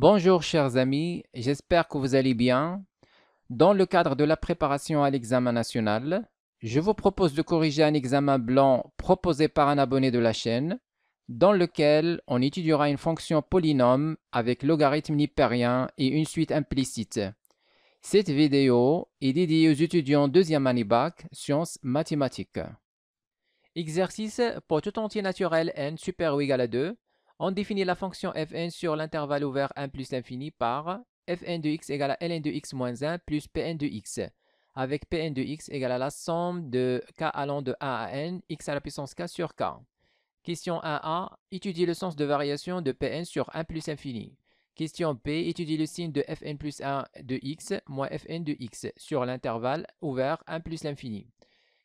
Bonjour chers amis, j'espère que vous allez bien. Dans le cadre de la préparation à l'examen national, je vous propose de corriger un examen blanc proposé par un abonné de la chaîne, dans lequel on étudiera une fonction polynôme avec logarithme hyperien et une suite implicite. Cette vidéo est dédiée aux étudiants deuxième année bac, sciences mathématiques. Exercice pour tout entier naturel n super ou égal à 2 on définit la fonction fn sur l'intervalle ouvert 1 plus l'infini par fn de x égale à ln de x moins 1 plus pn de x, avec pn de x égale à la somme de k allant de 1 à n, x à la puissance k sur k. Question 1a, étudie le sens de variation de pn sur 1 plus l'infini. Question P, étudie le signe de fn plus 1 de x moins fn de x sur l'intervalle ouvert 1 plus l'infini.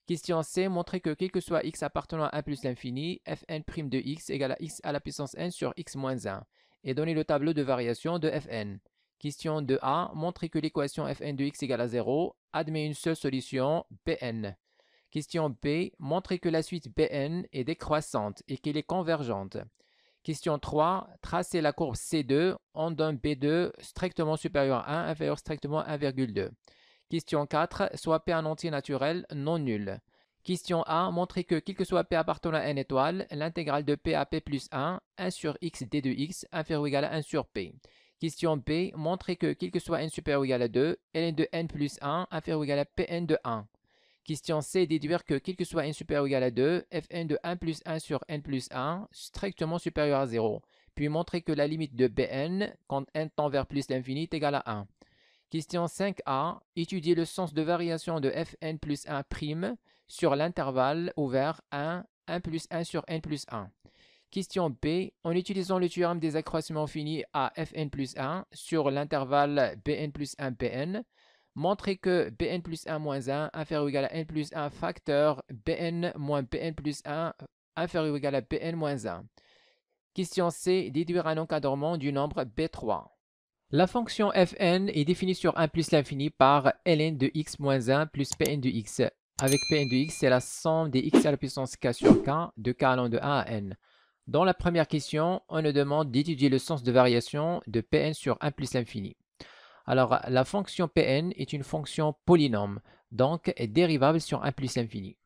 Question C, montrer que quel que soit x appartenant à 1 plus l'infini, fn' de x égale à x à la puissance n sur x moins 1, et donner le tableau de variation de fn. Question 2a, montrer que l'équation fn de x égale à 0 admet une seule solution, bn. Question b, montrer que la suite bn est décroissante et qu'elle est convergente. Question 3, tracer la courbe C2 en donnant B2 strictement supérieur à 1, inférieur strictement à 1,2. Question 4. Soit P un entier naturel non nul. Question A. Montrer que, quel que soit P appartenant à n étoile, l'intégrale de P à P plus 1, 1 sur x d de x, inférieur ou égal à 1 sur P. Question B. Montrer que, quel que soit n supérieur ou égal à 2, ln de n plus 1, inférieur ou égal à Pn de 1. Question C. Déduire que, quel que soit n supérieur ou égal à 2, Fn de 1 plus 1 sur n plus 1, strictement supérieur à 0. Puis montrer que la limite de Bn, quand n tend vers plus l'infini, est égale à 1. Question 5a. Étudiez le sens de variation de fn plus 1' sur l'intervalle ouvert 1, 1 plus 1 sur n plus 1. Question B. En utilisant le théorème des accroissements finis à fn plus 1 sur l'intervalle bn plus 1 bn, montrez que bn plus 1 moins 1 inférieur ou égal à n plus 1 facteur bn moins bn plus 1 inférieur ou égal à bn moins 1. Question C. Déduire un encadrement du nombre b3. La fonction fn est définie sur 1 plus l'infini par ln de x moins 1 plus pn de x. Avec pn de x, c'est la somme des x à la puissance k sur k de k allant de 1 à n. Dans la première question, on nous demande d'étudier le sens de variation de pn sur 1 plus l'infini. Alors, la fonction pn est une fonction polynôme, donc est dérivable sur 1 plus l'infini.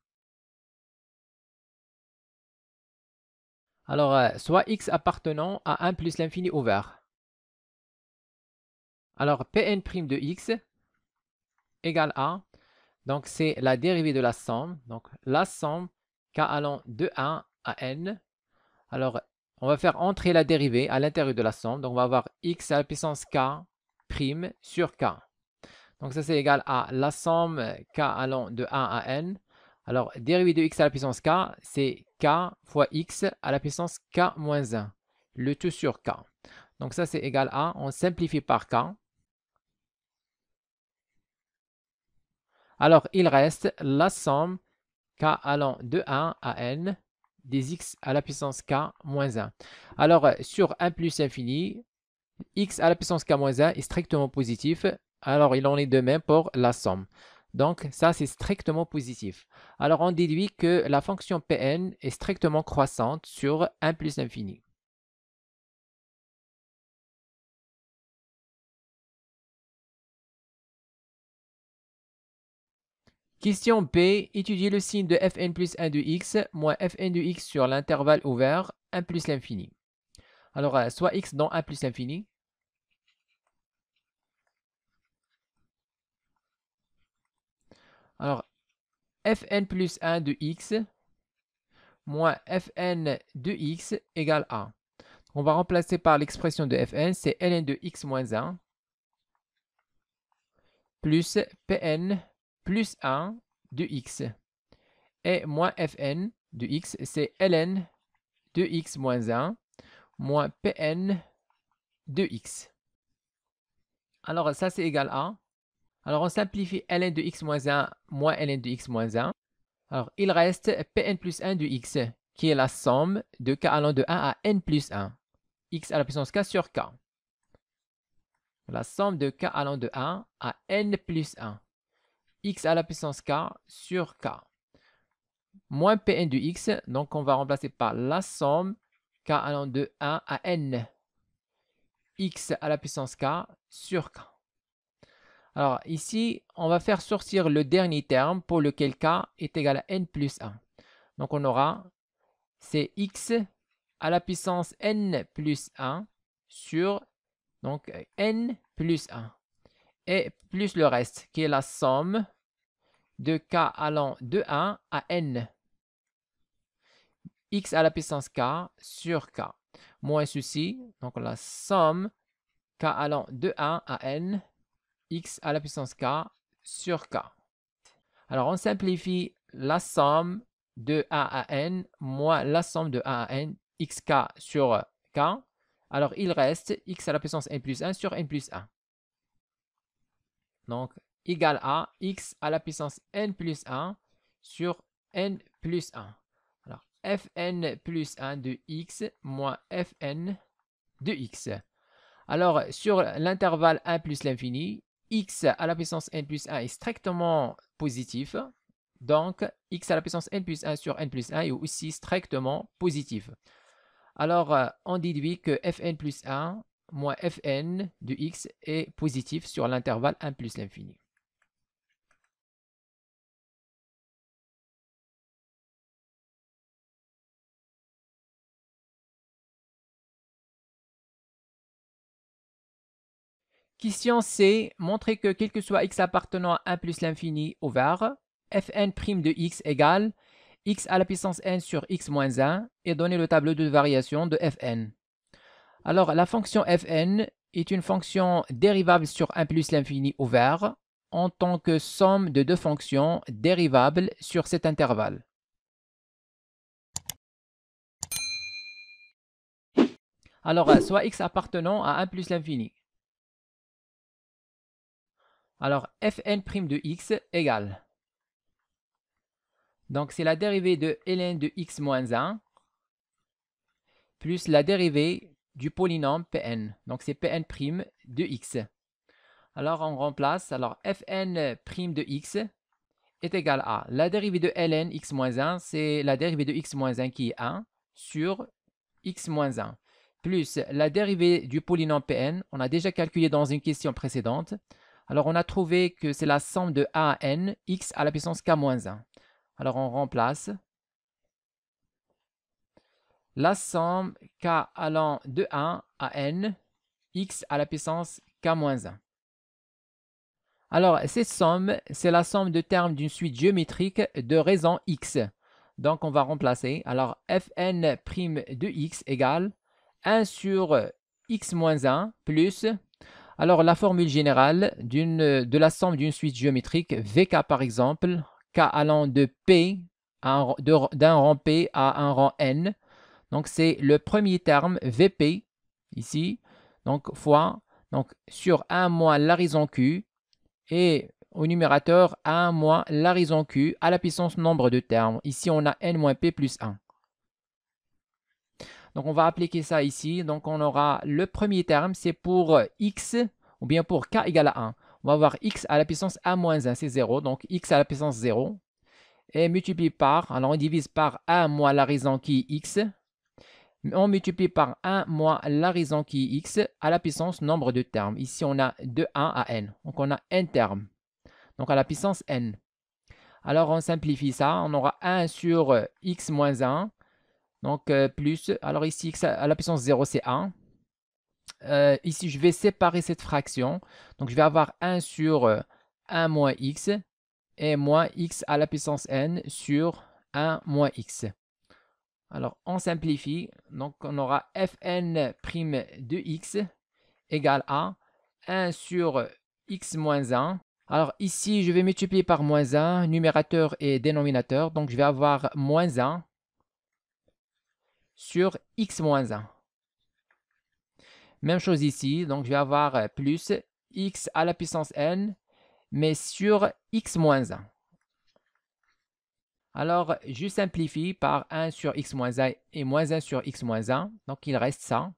Alors, euh, soit x appartenant à 1 plus l'infini ouvert, alors, Pn' de x égale à, donc c'est la dérivée de la somme, donc la somme k allant de 1 à n. Alors, on va faire entrer la dérivée à l'intérieur de la somme, donc on va avoir x à la puissance k prime sur k. Donc ça c'est égal à la somme k allant de 1 à n. Alors, dérivée de x à la puissance k, c'est k fois x à la puissance k moins 1, le tout sur k. Donc ça c'est égal à, on simplifie par k, Alors, il reste la somme k allant de 1 à n des x à la puissance k moins 1. Alors, sur 1 plus infini, x à la puissance k moins 1 est strictement positif. Alors, il en est de même pour la somme. Donc, ça, c'est strictement positif. Alors, on déduit que la fonction Pn est strictement croissante sur 1 plus infini. Question P. étudier le signe de fn plus 1 de x moins fn de x sur l'intervalle ouvert 1 plus l'infini. Alors, euh, soit x dans 1 plus l'infini. Alors, fn plus 1 de x moins fn de x égale 1. On va remplacer par l'expression de fn, c'est ln de x moins 1 plus pn plus 1 de x. Et moins fn de x, c'est ln de x moins 1 moins pn de x. Alors ça, c'est égal à... Alors on simplifie ln de x moins 1 moins ln de x moins 1. Alors il reste pn plus 1 de x, qui est la somme de k allant de 1 à n plus 1. x à la puissance k sur k. La somme de k allant de 1 à n plus 1 x à la puissance k sur k moins Pn du x, donc on va remplacer par la somme k allant de 1 à n, x à la puissance k sur k. Alors ici, on va faire sortir le dernier terme pour lequel k est égal à n plus 1. Donc on aura, c'est x à la puissance n plus 1 sur, donc n plus 1 et plus le reste, qui est la somme de k allant de 1 à n, x à la puissance k sur k, moins ceci, donc la somme k allant de 1 à n, x à la puissance k sur k. Alors, on simplifie la somme de a à n moins la somme de a à n, xk sur k. Alors, il reste x à la puissance n plus 1 sur n plus 1. Donc, égal à x à la puissance n plus 1 sur n plus 1. Alors, fn plus 1 de x moins fn de x. Alors, sur l'intervalle 1 plus l'infini, x à la puissance n plus 1 est strictement positif. Donc, x à la puissance n plus 1 sur n plus 1 est aussi strictement positif. Alors, euh, on déduit que fn plus 1 moins fn de x est positif sur l'intervalle 1 plus l'infini. Question C, montrer que quel que soit x appartenant à 1 plus l'infini au var, fn' prime de x égale x à la puissance n sur x moins 1 et donner le tableau de variation de fn. Alors, la fonction fn est une fonction dérivable sur 1 plus l'infini ouvert en tant que somme de deux fonctions dérivables sur cet intervalle. Alors, soit x appartenant à 1 plus l'infini. Alors, fn' prime de x égale. Donc, c'est la dérivée de ln de x moins 1 plus la dérivée du polynôme Pn. Donc c'est Pn' de x. Alors on remplace, alors Fn' de x est égal à la dérivée de ln x 1, c'est la dérivée de x 1 qui est 1 sur x 1, plus la dérivée du polynôme Pn, on a déjà calculé dans une question précédente. Alors on a trouvé que c'est la somme de a à n, x à la puissance k 1. Alors on remplace la somme k allant de 1 à n, x à la puissance k-1. moins Alors, cette somme, c'est la somme de termes d'une suite géométrique de raison x. Donc, on va remplacer. Alors, fn' de x égale 1 sur x moins 1 plus... Alors, la formule générale de la somme d'une suite géométrique, vk par exemple, k allant de p d'un rang p à un rang n, donc, c'est le premier terme VP, ici, donc fois, donc sur 1 moins l'horizon Q, et au numérateur 1 moins l'horizon Q à la puissance nombre de termes. Ici, on a n moins p plus 1. Donc, on va appliquer ça ici. Donc, on aura le premier terme, c'est pour euh, x, ou bien pour k égale à 1. On va avoir x à la puissance 1 moins 1, c'est 0, donc x à la puissance 0, et multiplié par, alors on divise par 1 moins la raison qui x, on multiplie par 1 moins la raison qui est x à la puissance nombre de termes. Ici, on a de 1 à n. Donc, on a n termes. Donc, à la puissance n. Alors, on simplifie ça. On aura 1 sur euh, x moins 1. Donc, euh, plus. Alors, ici, x à la puissance 0, c'est 1. Euh, ici, je vais séparer cette fraction. Donc, je vais avoir 1 sur 1 moins x et moins x à la puissance n sur 1 moins x. Alors, on simplifie. Donc, on aura fn' prime de x égale à 1 sur x moins 1. Alors ici, je vais multiplier par moins 1, numérateur et dénominateur. Donc, je vais avoir moins 1 sur x moins 1. Même chose ici, donc je vais avoir plus x à la puissance n, mais sur x moins 1. Alors, je simplifie par 1 sur x moins 1 et moins 1 sur x moins 1. Donc, il reste ça.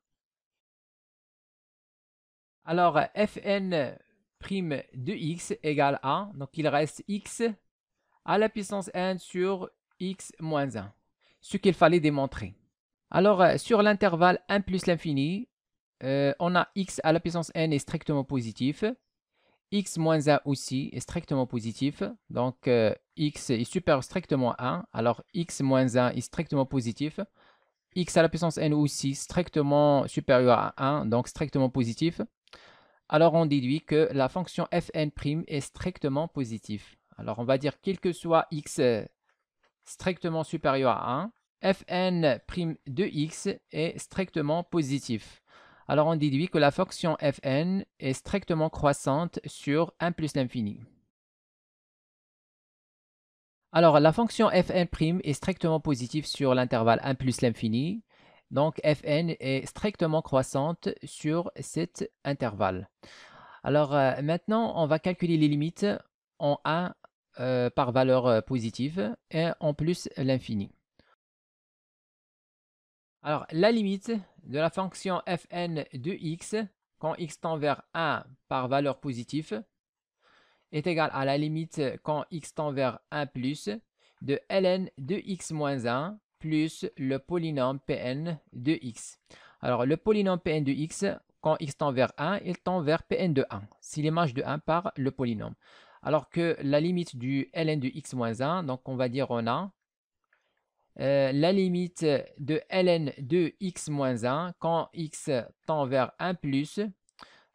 Alors, fn prime de x égale à, donc il reste x à la puissance n sur x moins 1, ce qu'il fallait démontrer. Alors, sur l'intervalle 1 plus l'infini, euh, on a x à la puissance n est strictement positif x moins 1 aussi est strictement positif, donc euh, x est supérieur strictement à 1, alors x moins 1 est strictement positif, x à la puissance n aussi strictement supérieur à 1, donc strictement positif, alors on déduit que la fonction fn' est strictement positive. Alors on va dire quel que soit x euh, strictement supérieur à 1, fn' de x est strictement positif. Alors on déduit que la fonction fn est strictement croissante sur 1 plus l'infini. Alors la fonction fn' est strictement positive sur l'intervalle 1 plus l'infini. Donc fn est strictement croissante sur cet intervalle. Alors euh, maintenant, on va calculer les limites en 1 euh, par valeur euh, positive et en plus l'infini. Alors la limite de la fonction fn de x, quand x tend vers 1 par valeur positive, est égal à la limite quand x tend vers 1 plus de ln de x moins 1 plus le polynôme pn de x. Alors le polynôme pn de x, quand x tend vers 1, il tend vers pn de 1, si l'image de 1 par le polynôme. Alors que la limite du ln de x moins 1, donc on va dire on a euh, la limite de ln de x moins 1 quand x tend vers 1 plus.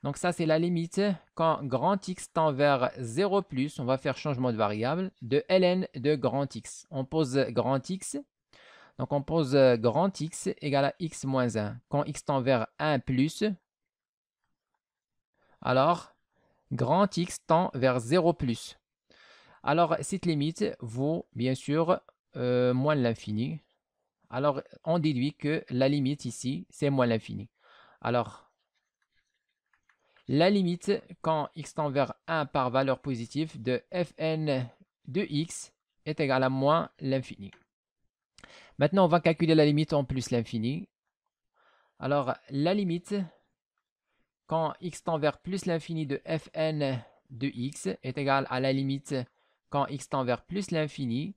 Donc ça, c'est la limite quand grand x tend vers 0 plus, on va faire changement de variable, de ln de grand x. On pose grand x, donc on pose grand x égale à x moins 1. Quand x tend vers 1 plus, alors grand x tend vers 0 plus. Alors cette limite vaut bien sûr euh, moins l'infini. Alors, on déduit que la limite ici, c'est moins l'infini. Alors, la limite quand x tend vers 1 par valeur positive de fn de x est égale à moins l'infini. Maintenant, on va calculer la limite en plus l'infini. Alors, la limite quand x tend vers plus l'infini de fn de x est égale à la limite quand x tend vers plus l'infini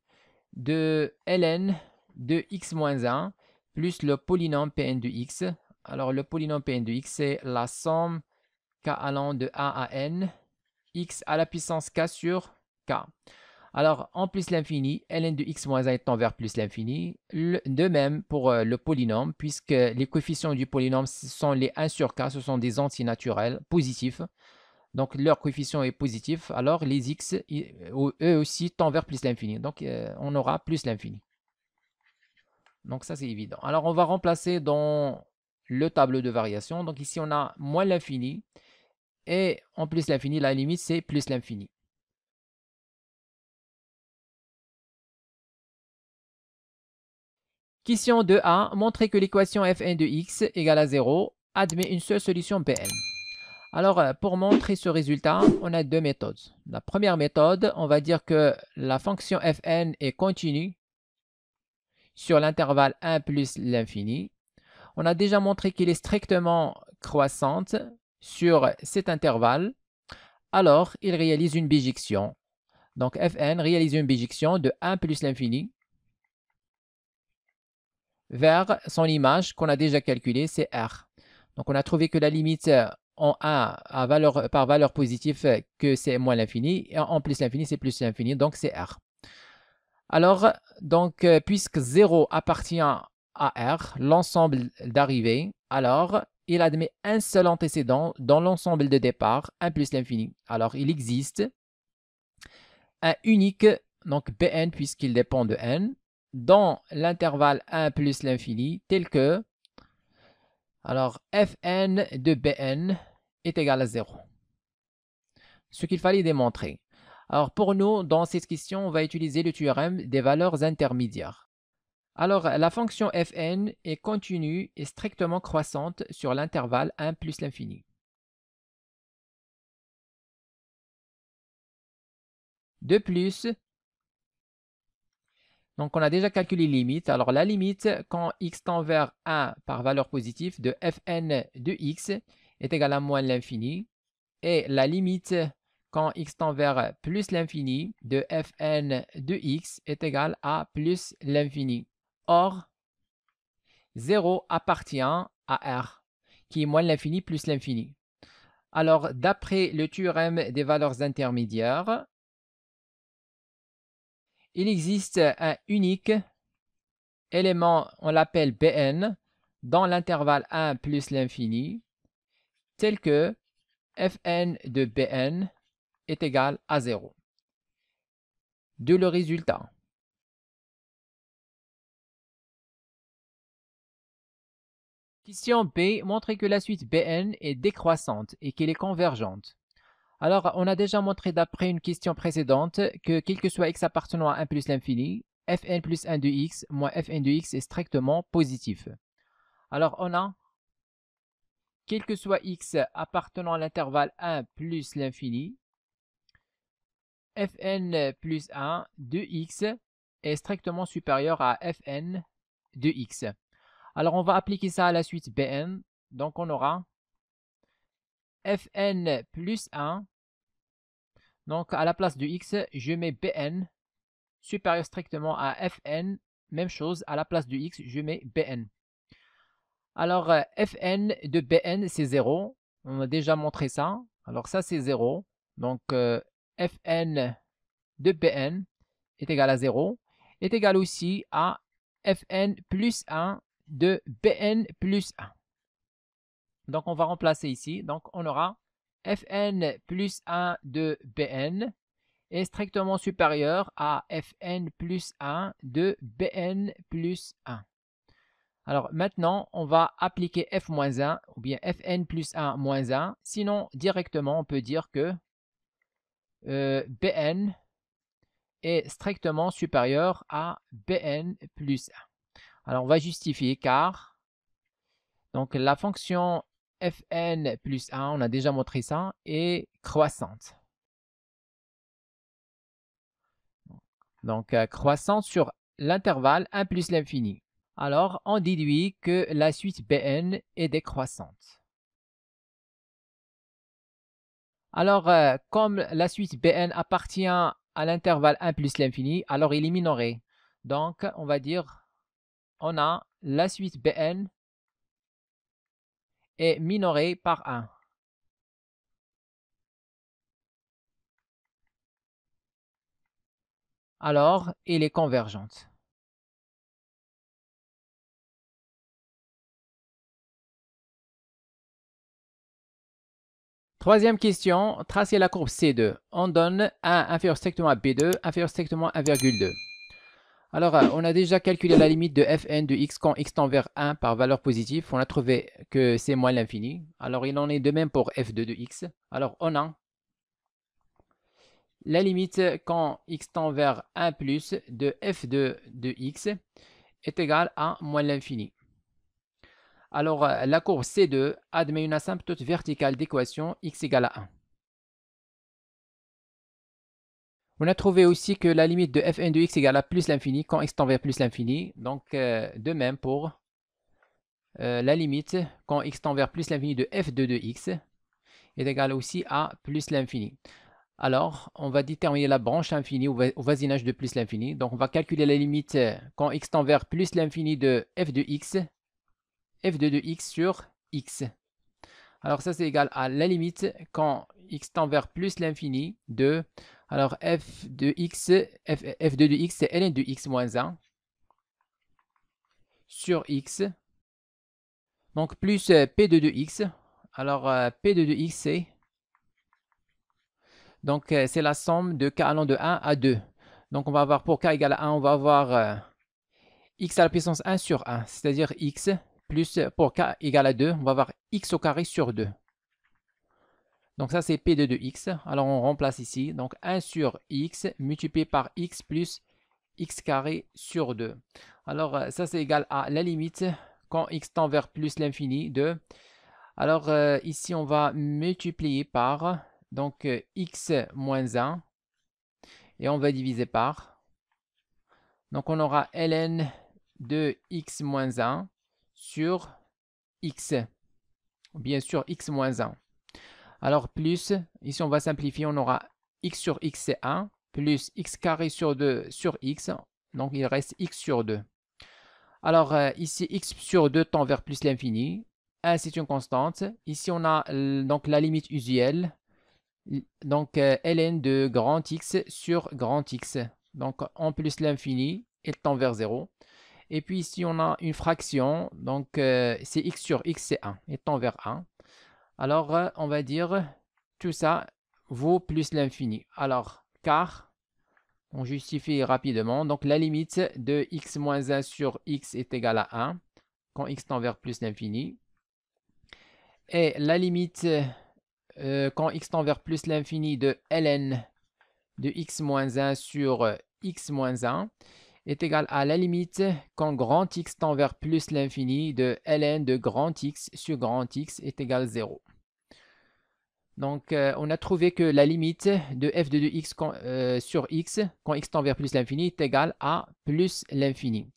de ln de x-1 moins plus le polynôme Pn de x. Alors le polynôme Pn de x, c'est la somme k allant de a à n, x à la puissance k sur k. Alors, en plus l'infini, ln de x moins 1 étant vers plus l'infini. De même pour euh, le polynôme, puisque les coefficients du polynôme sont les 1 sur k, ce sont des antinaturels positifs donc leur coefficient est positif, alors les x, eux aussi, tendent vers plus l'infini. Donc euh, on aura plus l'infini. Donc ça, c'est évident. Alors on va remplacer dans le tableau de variation. Donc ici, on a moins l'infini. Et en plus l'infini, la limite, c'est plus l'infini. Question 2a, montrer que l'équation fn de x égale à 0 admet une seule solution Pn. Alors, euh, pour montrer ce résultat, on a deux méthodes. La première méthode, on va dire que la fonction fn est continue sur l'intervalle 1 plus l'infini. On a déjà montré qu'il est strictement croissante sur cet intervalle. Alors, il réalise une bijection. Donc, fn réalise une bijection de 1 plus l'infini vers son image qu'on a déjà calculée, c'est r. Donc, on a trouvé que la limite euh, en a à valeur, par valeur positive euh, que c'est moins l'infini, et en plus l'infini, c'est plus l'infini, donc c'est R. Alors, donc, euh, puisque 0 appartient à R, l'ensemble d'arrivée, alors il admet un seul antécédent dans l'ensemble de départ, 1 plus l'infini. Alors, il existe un unique, donc Bn, puisqu'il dépend de n, dans l'intervalle 1 plus l'infini, tel que alors, fn de Bn est égal à 0. Ce qu'il fallait démontrer. Alors pour nous, dans cette question, on va utiliser le théorème des valeurs intermédiaires. Alors la fonction fn est continue et strictement croissante sur l'intervalle 1 plus l'infini. De plus, donc on a déjà calculé limite. Alors la limite, quand x tend vers 1 par valeur positive de fn de x, est égal à moins l'infini, et la limite quand x tend vers plus l'infini de fn de x est égale à plus l'infini. Or, 0 appartient à R, qui est moins l'infini plus l'infini. Alors, d'après le théorème des valeurs intermédiaires, il existe un unique élément, on l'appelle Bn, dans l'intervalle 1 plus l'infini, tel que fn de Bn est égal à 0. De le résultat. Question B, montrer que la suite Bn est décroissante et qu'elle est convergente. Alors, on a déjà montré d'après une question précédente que quel que soit x appartenant à 1 plus l'infini, fn plus 1 de x moins fn de x est strictement positif. Alors, on a quel que soit x appartenant à l'intervalle 1 plus l'infini, fn plus 1 de x est strictement supérieur à fn de x. Alors on va appliquer ça à la suite bn, donc on aura fn plus 1, donc à la place de x, je mets bn supérieur strictement à fn, même chose, à la place de x, je mets bn. Alors, euh, fn de bn, c'est 0. On a déjà montré ça. Alors ça, c'est 0. Donc, euh, fn de bn est égal à 0. Est égal aussi à fn plus 1 de bn plus 1. Donc, on va remplacer ici. Donc, on aura fn plus 1 de bn est strictement supérieur à fn plus 1 de bn plus 1. Alors maintenant, on va appliquer f-1 ou bien fn plus 1 moins 1. Sinon, directement, on peut dire que euh, bn est strictement supérieur à bn plus 1. Alors, on va justifier car donc la fonction fn plus 1, on a déjà montré ça, est croissante. Donc, euh, croissante sur l'intervalle 1 plus l'infini alors on déduit que la suite Bn est décroissante. Alors, euh, comme la suite Bn appartient à l'intervalle 1 plus l'infini, alors il est minoré. Donc, on va dire, on a la suite Bn est minorée par 1. Alors, il est convergente. Troisième question, tracer la courbe C2. On donne A inférieur strictement à B2, inférieur strictement à 1,2. Alors, euh, on a déjà calculé la limite de fn de x quand x tend vers 1 par valeur positive. On a trouvé que c'est moins l'infini. Alors, il en est de même pour f2 de x. Alors, on a la limite quand x tend vers 1 plus de f2 de x est égale à moins l'infini. Alors, euh, la courbe C2 admet une asymptote verticale d'équation x égale à 1. On a trouvé aussi que la limite de fn de x égale à plus l'infini quand x tend vers plus l'infini. Donc, euh, de même pour euh, la limite quand x tend vers plus l'infini de f2 de x est égale aussi à plus l'infini. Alors, on va déterminer la branche infinie au, au voisinage de plus l'infini. Donc, on va calculer la limite quand x tend vers plus l'infini de f de x f de 2x sur x. Alors ça, c'est égal à la limite quand x tend vers plus l'infini de... Alors f de x, f, de 2x, c'est ln de x moins 1 sur x. Donc plus euh, p de 2x. Alors euh, p de 2x, c'est... Donc euh, c'est la somme de k allant de 1 à 2. Donc on va avoir pour k égale à 1, on va avoir x à la puissance 1 sur 1, c'est-à-dire x plus euh, pour k égale à 2, on va avoir x au carré sur 2. Donc ça, c'est p de 2x. Alors on remplace ici. Donc 1 sur x multiplié par x plus x carré sur 2. Alors euh, ça, c'est égal à la limite quand x tend vers plus l'infini de... Alors euh, ici, on va multiplier par donc x moins 1 et on va diviser par. Donc on aura ln de x moins 1 sur x, bien sûr x moins 1. Alors plus, ici on va simplifier, on aura x sur x c'est 1, plus x carré sur 2 sur x, donc il reste x sur 2. Alors euh, ici, x sur 2 tend vers plus l'infini, 1 c'est une constante, ici on a donc la limite usuelle, donc euh, ln de grand x sur grand x, donc en plus l'infini, il tend vers 0. Et puis si on a une fraction, donc euh, c'est x sur x, c'est 1, étant vers 1. Alors, euh, on va dire tout ça vaut plus l'infini. Alors, car, on justifie rapidement, donc la limite de x moins 1 sur x est égale à 1, quand x tend vers plus l'infini. Et la limite euh, quand x tend vers plus l'infini de ln de x moins 1 sur x moins 1, est égal à la limite quand grand x tend vers plus l'infini de ln de grand x sur grand x est égal à 0. Donc, euh, on a trouvé que la limite de f de 2x euh, sur x, quand x tend vers plus l'infini, est égal à plus l'infini.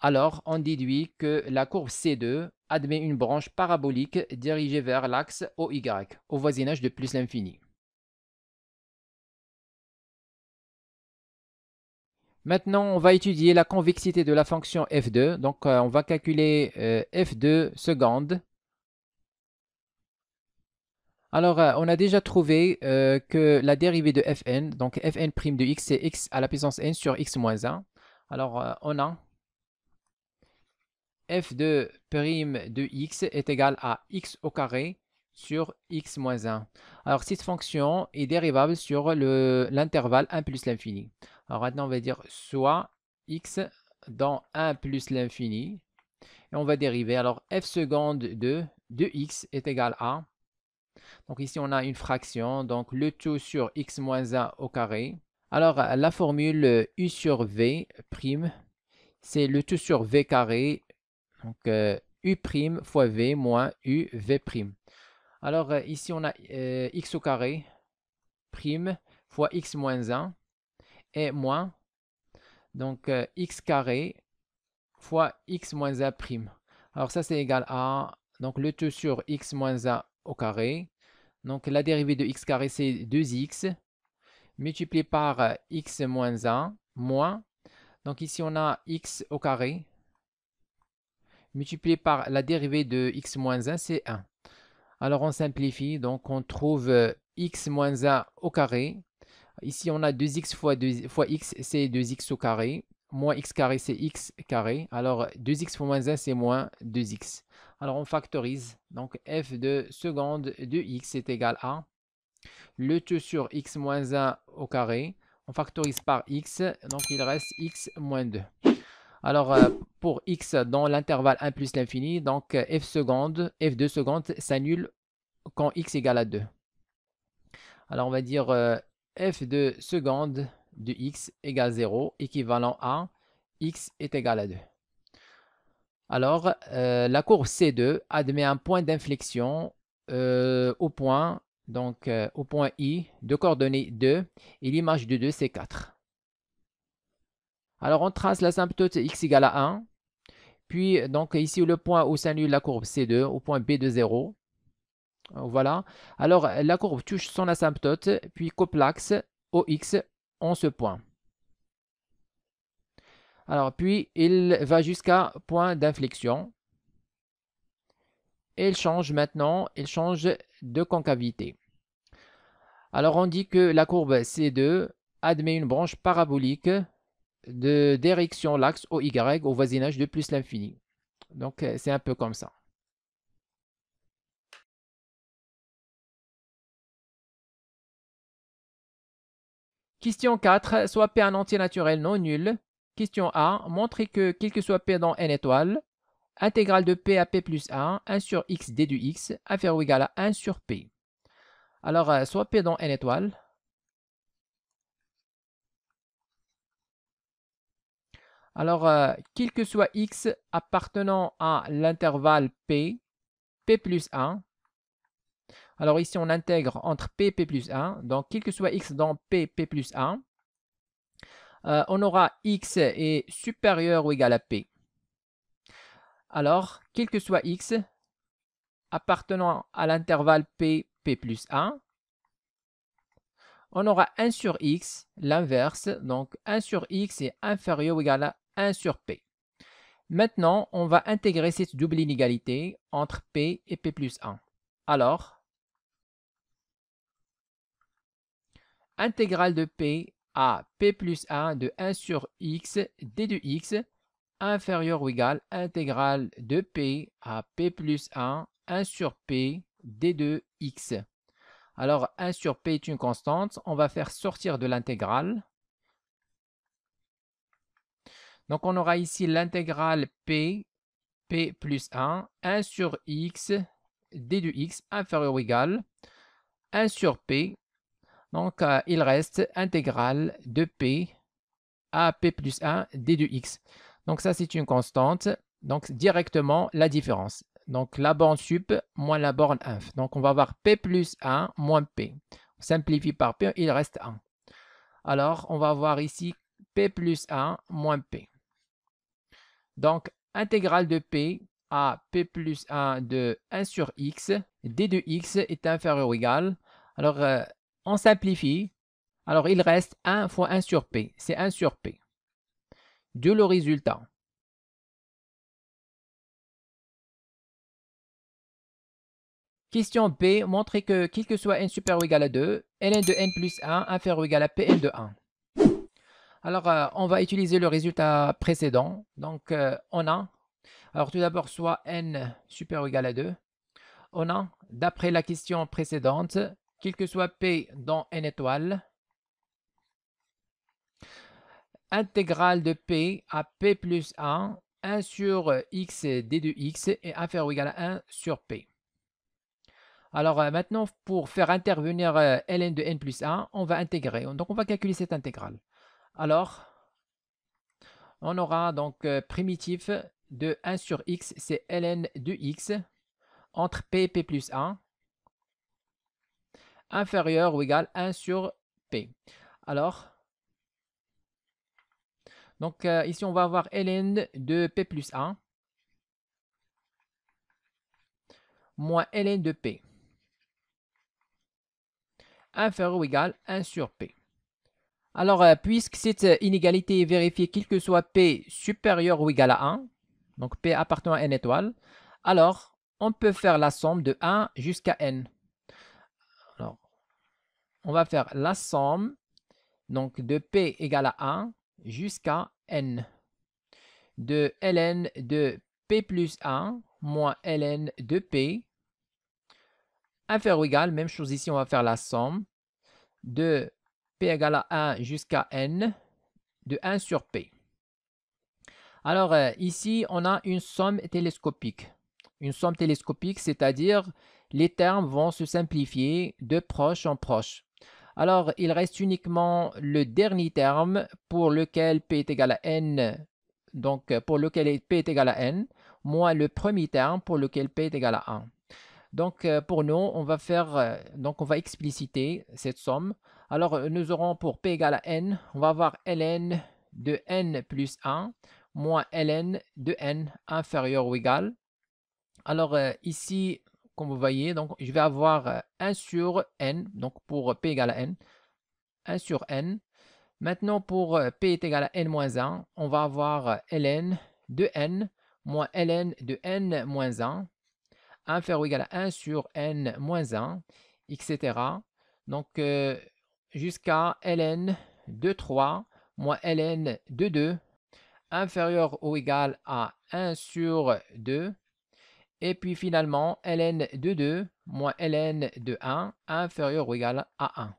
Alors, on déduit que la courbe C2 admet une branche parabolique dirigée vers l'axe OY, au voisinage de plus l'infini. Maintenant, on va étudier la convexité de la fonction f2. Donc, euh, on va calculer euh, f2 seconde. Alors, euh, on a déjà trouvé que la dérivée de fn, donc fn' prime de x, c'est x à la puissance n sur x moins 1. Alors, on a f2' prime de x est égal à x au carré sur x moins 1. Alors, cette fonction est dérivable sur l'intervalle 1 plus l'infini. Alors maintenant, on va dire soit x dans 1 plus l'infini. Et on va dériver. Alors f seconde de 2x est égal à... Donc ici, on a une fraction. Donc le tout sur x moins 1 au carré. Alors la formule u sur v prime, c'est le tout sur v carré. Donc euh, u prime fois v moins u v prime. Alors euh, ici, on a euh, x au carré prime fois x moins 1 est moins, donc euh, x carré fois x moins a prime. Alors ça, c'est égal à, donc le tout sur x moins a au carré. Donc la dérivée de x carré, c'est 2x, multiplié par euh, x moins 1, moins, donc ici, on a x au carré, multiplié par la dérivée de x moins 1, c'est 1. Alors on simplifie, donc on trouve euh, x moins 1 au carré Ici, on a 2x fois, 2, x, c'est 2x au carré. Moins x carré, c'est x carré. Alors, 2x fois moins 1, c'est moins 2x. Alors, on factorise. Donc, f de seconde de x est égal à le 2 sur x moins 1 au carré. On factorise par x, donc il reste x moins 2. Alors, euh, pour x dans l'intervalle 1 plus l'infini, donc f seconde, f 2 seconde s'annule quand x égal à 2. Alors, on va dire euh, f de seconde de x égale 0, équivalent à x est égal à 2. Alors, euh, la courbe C2 admet un point d'inflexion euh, au point donc euh, au point I de coordonnées 2 et l'image de 2 c'est 4. Alors on trace la symptote x égale à 1, puis donc ici le point où s'annule la courbe C2 au point B de 0, euh, voilà. Alors, la courbe touche son asymptote, puis l'axe OX en ce point. Alors, puis, il va jusqu'à point d'inflexion. et Il change maintenant, il change de concavité. Alors, on dit que la courbe C2 admet une branche parabolique de direction l'axe OY au voisinage de plus l'infini. Donc, euh, c'est un peu comme ça. Question 4. Soit P un entier naturel non nul. Question A. Montrer que, quel que soit P dans n étoiles, intégrale de P à P plus 1, 1 sur x d du x, inférieur ou égal à 1 sur P. Alors, euh, soit P dans n étoiles. Alors, euh, quel que soit x appartenant à l'intervalle P, P plus 1, alors ici, on intègre entre P et P plus 1. Donc, quel que soit X dans P, P plus 1, euh, on aura X est supérieur ou égal à P. Alors, quel que soit X appartenant à l'intervalle P, P plus 1, on aura 1 sur X, l'inverse. Donc, 1 sur X est inférieur ou égal à 1 sur P. Maintenant, on va intégrer cette double inégalité entre P et P plus 1. Alors, intégrale de p à p plus 1 de 1 sur x d de x inférieur ou égal intégrale de p à p plus 1 1 sur p d de x. Alors 1 sur p est une constante, on va faire sortir de l'intégrale. Donc on aura ici l'intégrale p, p plus 1, 1 sur x, d de x inférieur ou égal 1 sur p, donc, euh, il reste intégrale de P à P plus 1 D de X. Donc, ça, c'est une constante. Donc, directement, la différence. Donc, la borne sup moins la borne inf. Donc, on va avoir P plus 1 moins P. On simplifie par P, il reste 1. Alors, on va avoir ici P plus 1 moins P. Donc, intégrale de P à P plus 1 de 1 sur X, D de X est inférieur ou égal. Alors, euh, on simplifie. Alors, il reste 1 fois 1 sur P. C'est 1 sur P. D'où le résultat. Question P, Montrez que, quel que soit n supérieur ou égal à 2, ln de n plus 1 inférieur ou égal à pn de 1. Alors, euh, on va utiliser le résultat précédent. Donc, euh, on a, alors tout d'abord, soit n supérieur ou égal à 2, on a, d'après la question précédente, quel que soit P dans N étoiles, intégrale de P à P plus 1, 1 sur x d de x et inférieur ou égal à 1 sur P. Alors euh, maintenant, pour faire intervenir euh, ln de n plus 1, on va intégrer. Donc on va calculer cette intégrale. Alors, on aura donc euh, primitif de 1 sur x, c'est ln de x entre p et p plus 1 inférieur ou égal à 1 sur P. Alors, donc euh, ici on va avoir ln de P plus 1 moins ln de P inférieur ou égal à 1 sur P. Alors, euh, puisque cette inégalité est vérifiée quel que soit P supérieur ou égal à 1, donc P appartenant à n étoiles, alors on peut faire la somme de 1 jusqu'à n on va faire la somme donc de P égale à 1 jusqu'à N de ln de P plus 1 moins ln de P inférieur ou égal, même chose ici, on va faire la somme de P égale à 1 jusqu'à N de 1 sur P. Alors euh, ici, on a une somme télescopique. Une somme télescopique, c'est-à-dire les termes vont se simplifier de proche en proche. Alors, il reste uniquement le dernier terme pour lequel P est égal à N, donc pour lequel P est égal à N, moins le premier terme pour lequel P est égal à 1. Donc, euh, pour nous, on va faire, euh, donc on va expliciter cette somme. Alors, euh, nous aurons pour P égal à N, on va avoir ln de N plus 1 moins ln de N inférieur ou égal. Alors, ici, comme vous voyez, donc je vais avoir 1 euh, sur n, donc pour euh, p égale à n, 1 sur n. Maintenant, pour euh, p est égal à n moins 1, on va avoir ln de n moins ln de n moins 1, inférieur ou égal à 1 sur n moins 1, etc. Donc, jusqu'à ln de 3 moins ln de 2, inférieur ou égal à 1 sur 2, et puis finalement, ln de 2 moins ln de 1 inférieur ou égal à 1.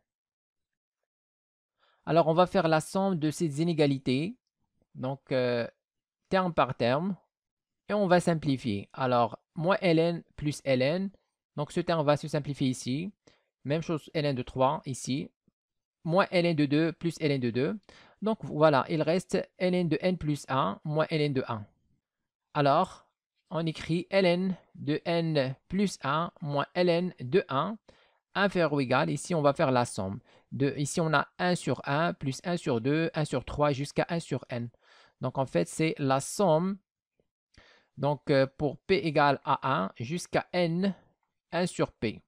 Alors, on va faire la somme de ces inégalités, donc euh, terme par terme, et on va simplifier. Alors, moins ln plus ln, donc ce terme va se simplifier ici. Même chose ln de 3 ici, moins ln de 2 plus ln de 2. Donc voilà, il reste ln de n plus 1 moins ln de 1. Alors, on écrit ln de n plus 1 moins ln de 1 inférieur ou égal. Ici, on va faire la somme. ici, on a 1 sur 1 plus 1 sur 2, 1 sur 3 jusqu'à 1 sur n. Donc, en fait, c'est la somme donc euh, pour p égale à 1 jusqu'à n, 1 sur p.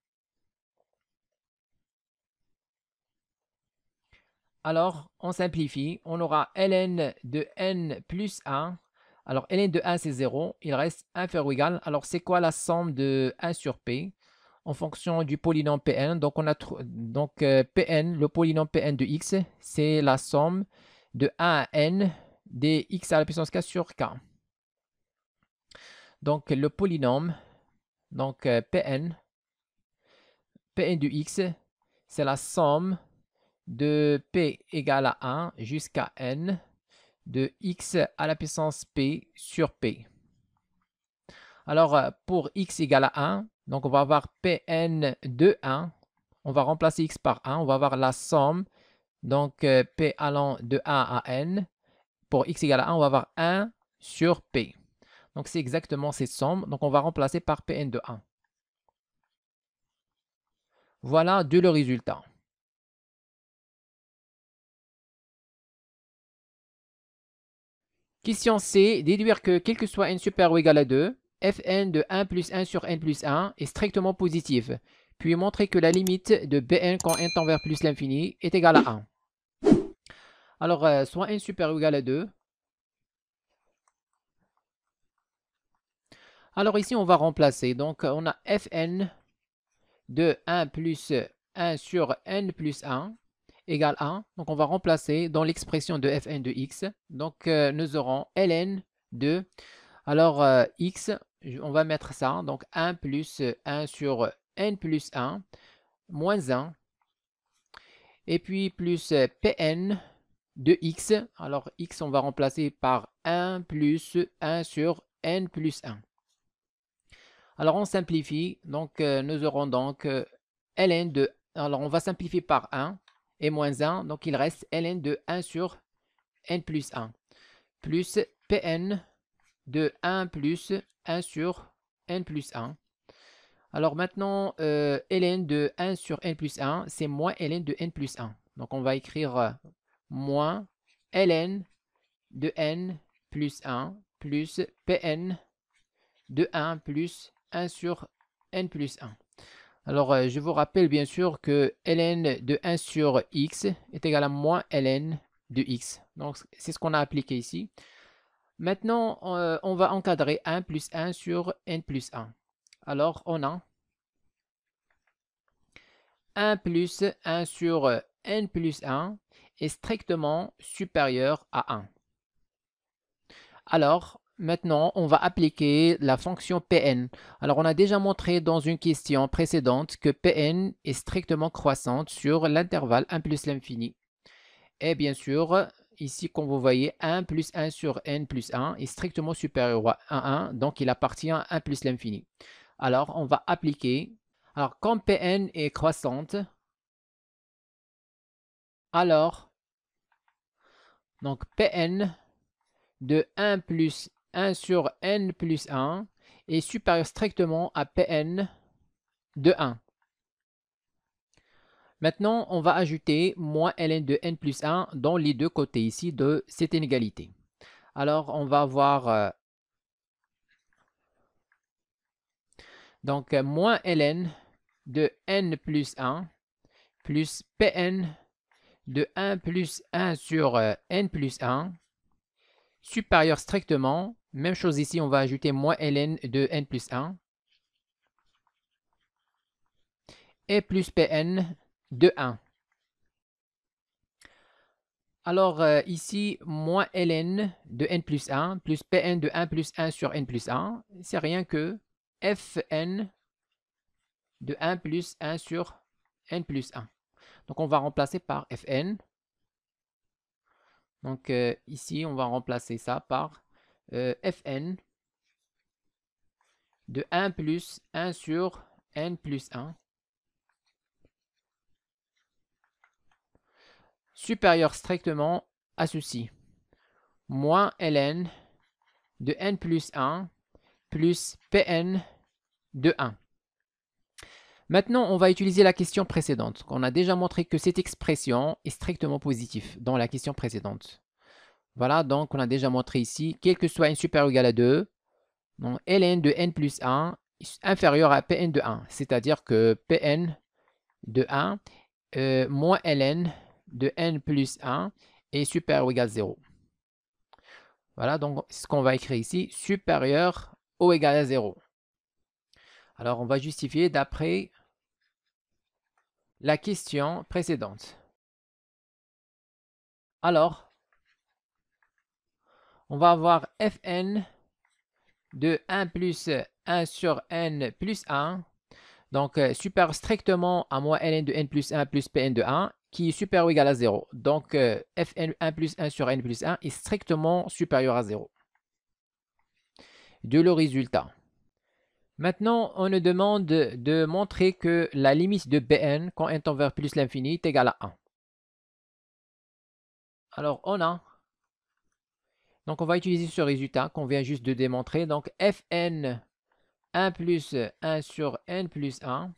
Alors, on simplifie. On aura ln de n plus 1 alors, ln de 1, c'est 0. Il reste inférieur ou égal. Alors, c'est quoi la somme de 1 sur p en fonction du polynôme Pn Donc, on a donc euh, Pn, le polynôme Pn de x, c'est la somme de 1 à n des x à la puissance k sur k. Donc, le polynôme, donc euh, Pn, Pn de x, c'est la somme de p égale à 1 jusqu'à n de x à la puissance p sur p. Alors, euh, pour x égale à 1, donc on va avoir Pn de 1. On va remplacer x par 1. On va avoir la somme, donc euh, p allant de 1 à n. Pour x égale à 1, on va avoir 1 sur p. Donc, c'est exactement cette somme. Donc, on va remplacer par Pn de 1. Voilà le résultat. Question C, déduire que, quel que soit n super ou égal à 2, fn de 1 plus 1 sur n plus 1 est strictement positive, puis montrer que la limite de bn quand n tend vers plus l'infini est égale à 1. Alors, euh, soit n super ou égal à 2. Alors ici, on va remplacer. Donc, on a fn de 1 plus 1 sur n plus 1 égale 1. Donc on va remplacer dans l'expression de fn de x. Donc euh, nous aurons ln de... Alors euh, x, on va mettre ça. Donc 1 plus 1 sur n plus 1, moins 1. Et puis plus pn de x. Alors x, on va remplacer par 1 plus 1 sur n plus 1. Alors on simplifie, donc euh, nous aurons donc ln de, alors on va simplifier par 1, et moins 1. Donc, il reste ln de 1 sur n plus 1 plus pn de 1 plus 1 sur n plus 1. Alors maintenant, euh, ln de 1 sur n plus 1, c'est moins ln de n plus 1. Donc on va écrire euh, moins ln de n plus 1 plus pn de 1 plus 1 sur n plus 1. Alors, euh, je vous rappelle bien sûr que ln de 1 sur x est égal à moins ln de x. Donc, c'est ce qu'on a appliqué ici. Maintenant, on euh, va encadrer 1 plus 1 sur n plus 1. Alors, on a 1 plus 1 sur euh, n plus 1 est strictement supérieur à 1. Alors, Maintenant, on va appliquer la fonction Pn. Alors, on a déjà montré dans une question précédente que Pn est strictement croissante sur l'intervalle 1 plus l'infini. Et bien sûr, ici, comme vous voyez, 1 plus 1 sur n plus 1 est strictement supérieur à 1, donc il appartient à 1 plus l'infini. Alors, on va appliquer. Alors, quand Pn est croissante, alors, donc Pn de 1 plus 1 sur n plus 1 est supérieur strictement à Pn de 1. Maintenant, on va ajouter moins ln de n plus 1 dans les deux côtés ici de cette inégalité. Alors, on va avoir euh, donc moins ln de n plus 1 plus Pn de 1 plus 1 sur euh, n plus 1 supérieur strictement même chose ici, on va ajouter moins ln de n plus 1 et plus pn de 1. Alors euh, ici, moins ln de n plus 1 plus pn de 1 plus 1 sur n plus 1, c'est rien que fn de 1 plus 1 sur n plus 1. Donc on va remplacer par fn. Donc euh, ici, on va remplacer ça par euh, fn de 1 plus 1 sur n plus 1 supérieur strictement à ceci, moins ln de n plus 1 plus pn de 1. Maintenant, on va utiliser la question précédente. On a déjà montré que cette expression est strictement positive dans la question précédente. Voilà, donc on a déjà montré ici, quel que soit n supérieur ou égal à 2, donc ln de n plus 1 inférieur à pn de 1, c'est-à-dire que pn de 1 euh, moins ln de n plus 1 est supérieur ou égal à 0. Voilà, donc ce qu'on va écrire ici, supérieur ou égal à 0. Alors, on va justifier d'après la question précédente. Alors, on va avoir fn de 1 plus 1 sur n plus 1, donc euh, super strictement à moins ln de n plus 1 plus pn de 1, qui est supérieur ou égal à 0. Donc euh, fn 1 plus 1 sur n plus 1 est strictement supérieur à 0. De le résultat. Maintenant, on nous demande de montrer que la limite de Bn quand n tend vers plus l'infini est égale à 1. Alors, on a donc on va utiliser ce résultat qu'on vient juste de démontrer. Donc fn 1 plus 1 sur n plus 1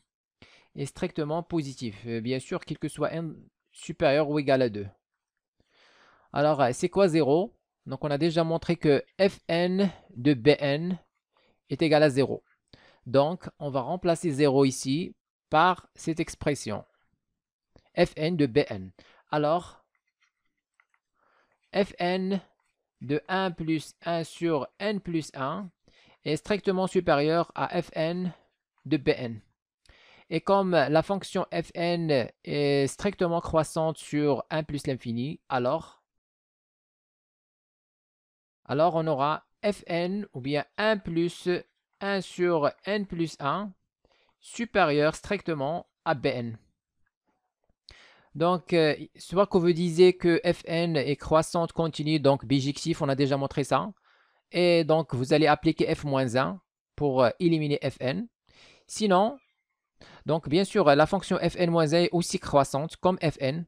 est strictement positif. Euh, bien sûr, quel que soit n supérieur ou égal à 2. Alors, euh, c'est quoi 0 Donc on a déjà montré que fn de bn est égal à 0. Donc on va remplacer 0 ici par cette expression. fn de bn. Alors, fn de 1 plus 1 sur n plus 1 est strictement supérieur à fn de bn. Et comme la fonction fn est strictement croissante sur 1 plus l'infini, alors, alors on aura fn ou bien 1 plus 1 sur n plus 1 supérieur strictement à Bn. Donc, euh, soit qu'on vous disiez que Fn est croissante continue, donc bijectif, on a déjà montré ça. Et donc, vous allez appliquer f-1 pour euh, éliminer Fn. Sinon, donc bien sûr, la fonction Fn-1 est aussi croissante comme Fn.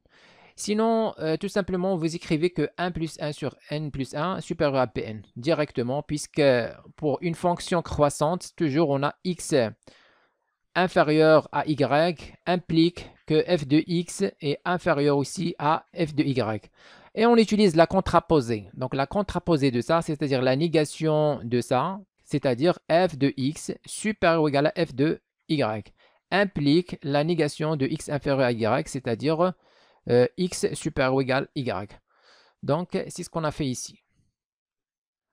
Sinon, euh, tout simplement, vous écrivez que 1 plus 1 sur n plus 1 supérieur à Pn directement, puisque pour une fonction croissante, toujours on a x inférieur à y implique que f de x est inférieur aussi à f de y. Et on utilise la contraposée. Donc la contraposée de ça, c'est-à-dire la négation de ça, c'est-à-dire f de x supérieur ou égal à f de y, implique la négation de x inférieur à y, c'est-à-dire euh, x supérieur ou égal à y. Donc c'est ce qu'on a fait ici.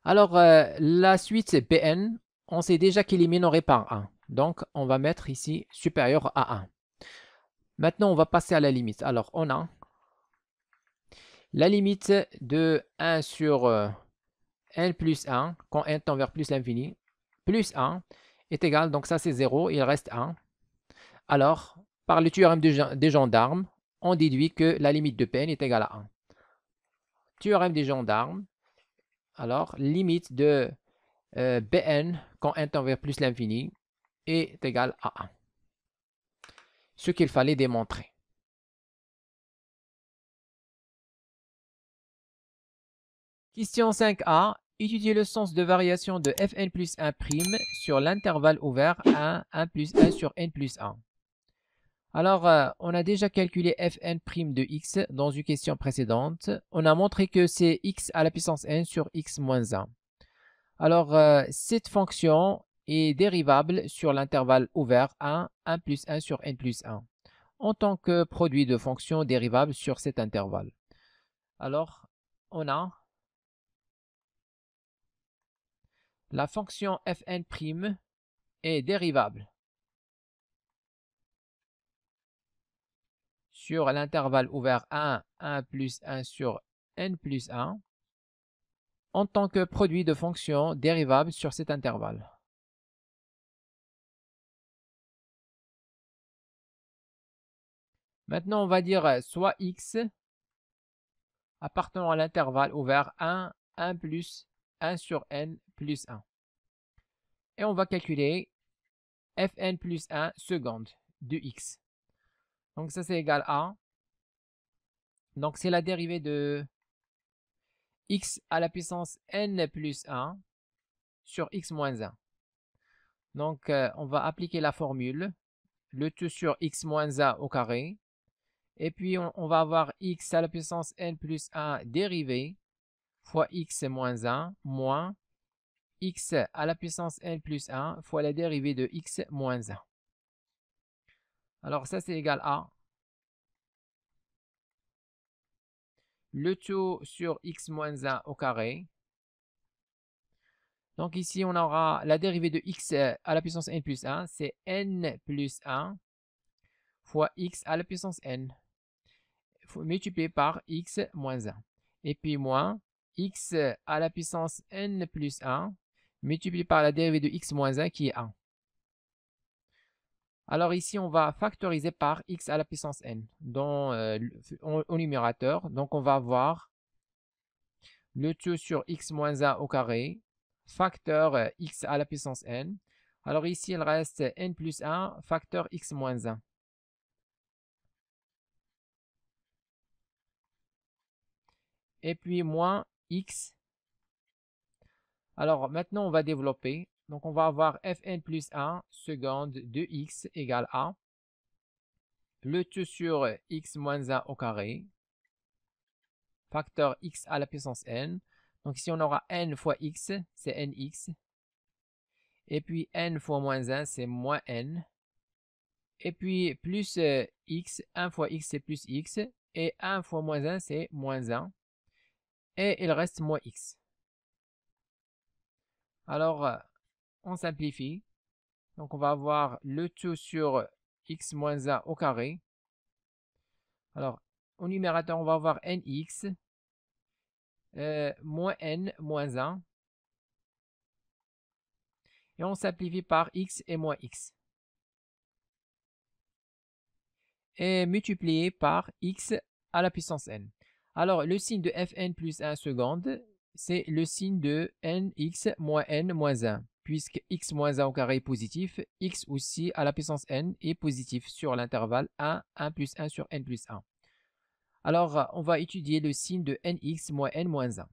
Alors euh, la suite Bn, on sait déjà qu'il est minoré par 1. Donc, on va mettre ici supérieur à 1. Maintenant, on va passer à la limite. Alors, on a la limite de 1 sur n euh, plus 1, quand n tend vers plus l'infini, plus 1 est égal, donc ça c'est 0, il reste 1. Alors, par le théorème des gendarmes, on déduit que la limite de Pn est égale à 1. Théorème des gendarmes, alors limite de euh, Bn quand n tend vers plus l'infini, est égal à 1. Ce qu'il fallait démontrer. Question 5a. Étudiez le sens de variation de fn plus 1' sur l'intervalle ouvert 1, 1 plus 1 sur n plus 1. Alors, euh, on a déjà calculé fn' de x dans une question précédente. On a montré que c'est x à la puissance n sur x moins 1. Alors, euh, cette fonction est dérivable sur l'intervalle ouvert 1, 1 plus 1 sur n plus 1, en tant que produit de fonction dérivable sur cet intervalle. Alors, on a la fonction fn' est dérivable sur l'intervalle ouvert 1, 1 plus 1 sur n plus 1 en tant que produit de fonction dérivable sur cet intervalle. Maintenant, on va dire euh, soit x appartenant à l'intervalle ouvert 1, 1 plus 1 sur n plus 1. Et on va calculer fn plus 1 seconde de x. Donc ça, c'est égal à... Donc c'est la dérivée de x à la puissance n plus 1 sur x moins 1. Donc euh, on va appliquer la formule, le tout sur x moins 1 au carré et puis, on, va avoir x à la puissance n plus 1 dérivé fois x moins 1 moins x à la puissance n plus 1 fois la dérivée de x moins 1. Alors, ça, c'est égal à le tout sur x moins 1 au carré. Donc ici, on aura la dérivée de x à la puissance n plus 1, c'est n plus 1 fois x à la puissance n multiplié par x moins 1. Et puis moins x à la puissance n plus 1 multiplié par la dérivée de x moins 1 qui est 1. Alors ici, on va factoriser par x à la puissance n dans, euh, au, numérateur. Donc, on va avoir le tout sur x moins 1 au carré, facteur euh, x à la puissance n. Alors ici, il reste n plus 1, facteur x moins 1. et puis moins x. Alors maintenant, on va développer. Donc on va avoir fn plus 1 seconde de x égale à Le tout sur x moins 1 au carré. Facteur x à la puissance n. Donc ici, on aura n fois x, c'est nx. Et puis n fois moins 1, c'est moins n. Et puis plus x, 1 fois x, c'est plus x. Et 1 fois moins 1, c'est moins 1 et il reste moins x. Alors, euh, on simplifie. Donc, on va avoir le tout sur x moins 1 au carré. Alors, au numérateur, on va avoir nx euh, moins n moins 1. Et on simplifie par x et moins x. Et multiplié par x à la puissance n. Alors, le signe de fn plus 1 seconde, c'est le signe de nx moins n moins 1, puisque x moins 1 au carré est positif, x aussi à la puissance n est positif sur l'intervalle 1, 1 plus 1 sur n plus 1. Alors, on va étudier le signe de nx moins n moins 1.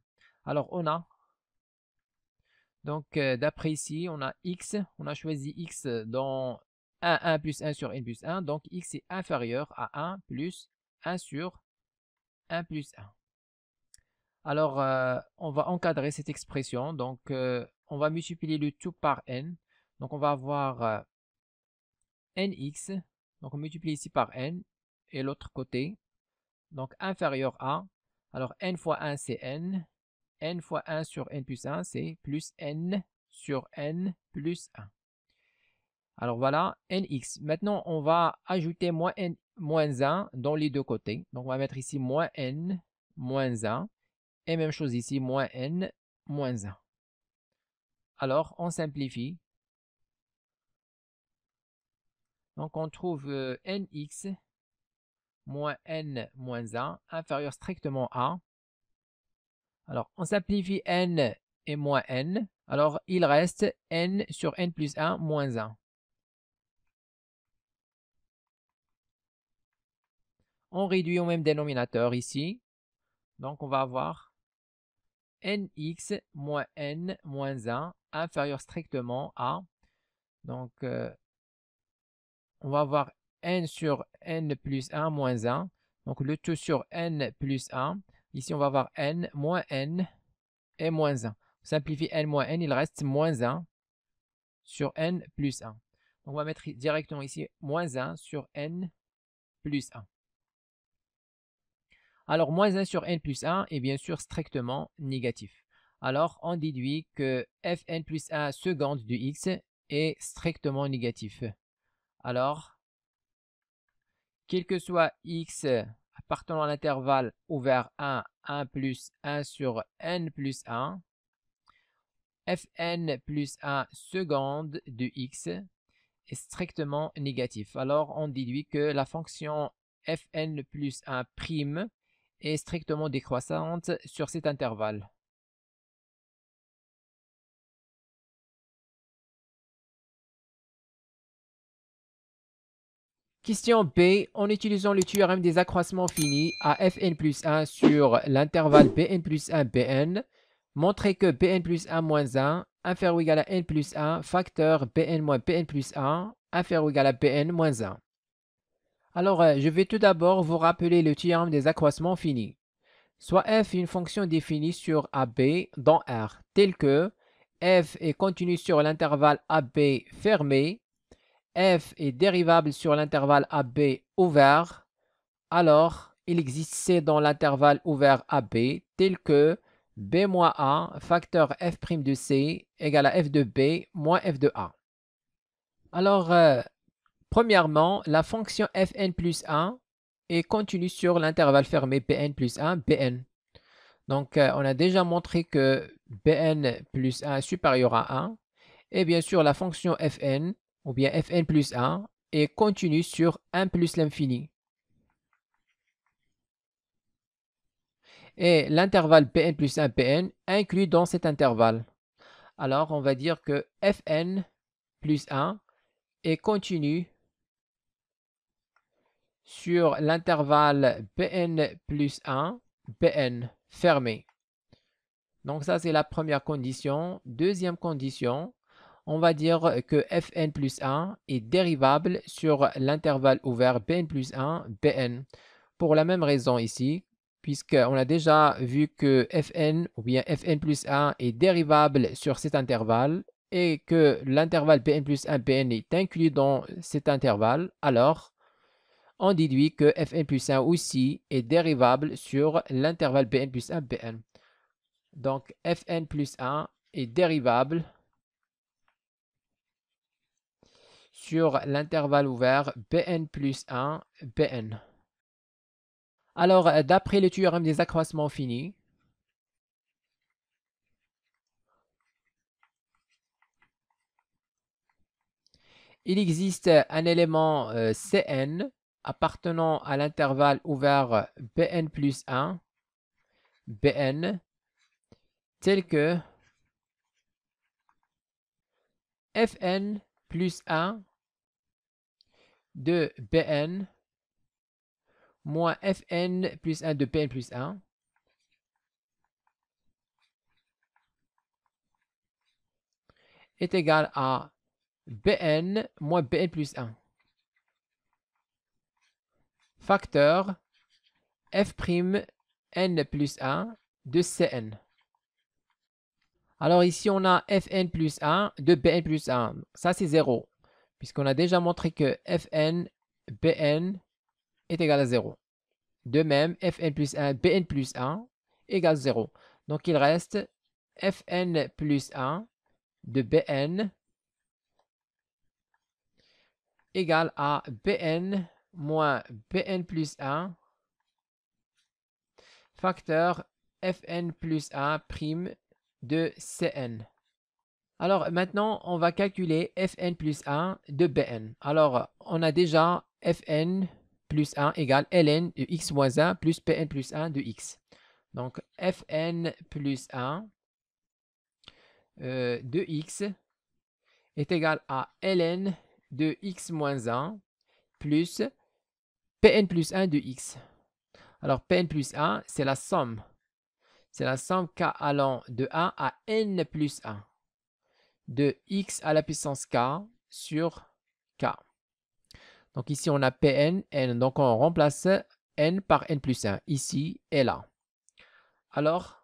Alors, on a, donc euh, d'après ici, on a x, on a choisi x dans 1, 1 plus 1 sur n plus 1, donc x est inférieur à 1 plus 1 sur 1 plus 1. Alors, euh, on va encadrer cette expression. Donc, euh, on va multiplier le tout par n. Donc, on va avoir euh, nx. Donc, on multiplie ici par n. Et l'autre côté. Donc, inférieur à. Alors, n fois 1, c'est n. n fois 1 sur n plus 1, c'est plus n sur n plus 1. Alors, voilà, nx. Maintenant, on va ajouter moins n, moins 1 dans les deux côtés. Donc on va mettre ici moins n, moins 1. Et même chose ici, moins n, moins 1. Alors on simplifie. Donc on trouve euh, nx moins n moins 1 inférieur strictement à. Alors on simplifie n et moins n. Alors il reste n sur n plus 1 moins 1. On réduit au même dénominateur ici. Donc, on va avoir nx moins n moins 1 inférieur strictement à. Donc, euh, on va avoir n sur n plus 1 moins 1. Donc, le tout sur n plus 1. Ici, on va avoir n moins n et moins 1. On simplifie n moins n, il reste moins 1 sur n plus 1. on va mettre directement ici moins 1 sur n plus 1. Alors, moins 1 sur n plus 1 est bien sûr strictement négatif. Alors, on déduit que fn plus 1 seconde de x est strictement négatif. Alors, quel que soit x appartenant à l'intervalle ouvert 1, 1 plus 1 sur n plus 1, fn plus 1 seconde de x est strictement négatif. Alors, on déduit que la fonction fn plus 1 prime est strictement décroissante sur cet intervalle. Question B. En utilisant le théorème des accroissements finis à fn plus 1 sur l'intervalle bn plus 1 bn, montrez que bn plus 1 moins 1 inférieur ou égal à n plus 1 facteur bn moins bn plus 1 inférieur ou égal à bn moins 1. Alors, euh, je vais tout d'abord vous rappeler le théorème des accroissements finis. Soit f une fonction définie sur AB dans R, telle que f est continue sur l'intervalle AB fermé, f est dérivable sur l'intervalle AB ouvert, alors il existe c dans l'intervalle ouvert AB tel que b-a moins facteur f' prime de c égale à f de b moins f de a. Alors, euh, Premièrement, la fonction fn plus 1 est continue sur l'intervalle fermé Pn plus 1, Bn. Donc, euh, on a déjà montré que Bn plus 1 est supérieur à 1. Et bien sûr, la fonction fn, ou bien fn plus 1, est continue sur 1 plus l'infini. Et l'intervalle Pn plus 1, Pn inclus dans cet intervalle. Alors, on va dire que fn plus 1 est continue sur l'intervalle Pn plus 1, Pn fermé. Donc ça, c'est la première condition. Deuxième condition, on va dire que Fn plus 1 est dérivable sur l'intervalle ouvert BN plus 1, Pn. Pour la même raison ici, puisqu'on a déjà vu que Fn ou bien Fn plus 1 est dérivable sur cet intervalle et que l'intervalle Pn plus 1, Pn est inclus dans cet intervalle, alors on déduit que Fn plus 1 aussi est dérivable sur l'intervalle bn plus 1, bn. Donc Fn plus 1 est dérivable sur l'intervalle ouvert bn plus 1, bn. Alors, d'après le théorème des accroissements finis, il existe un élément euh, Cn appartenant à l'intervalle ouvert Bn plus 1, Bn, tel que Fn plus 1 de Bn moins Fn plus 1 de Bn plus 1 est égal à Bn moins Bn plus 1 facteur f'n plus 1 de Cn. Alors ici, on a Fn plus 1 de Bn plus 1. Ça, c'est 0, puisqu'on a déjà montré que Fn, Bn est égal à 0. De même, Fn plus 1, Bn plus 1 égale 0. Donc, il reste Fn plus 1 de Bn égale à Bn moins Bn plus 1 facteur Fn plus 1 prime de Cn. Alors maintenant, on va calculer Fn plus 1 de Bn. Alors, on a déjà Fn plus 1 égale ln de x moins 1 plus Pn plus 1 de x. Donc, Fn plus 1 euh, de x est égal à ln de x moins 1 plus Pn plus 1 de x. Alors Pn plus 1, c'est la somme. C'est la somme k allant de 1 à n plus 1 de x à la puissance k sur k. Donc ici, on a Pn, n. Donc on remplace n par n plus 1, ici et là. Alors,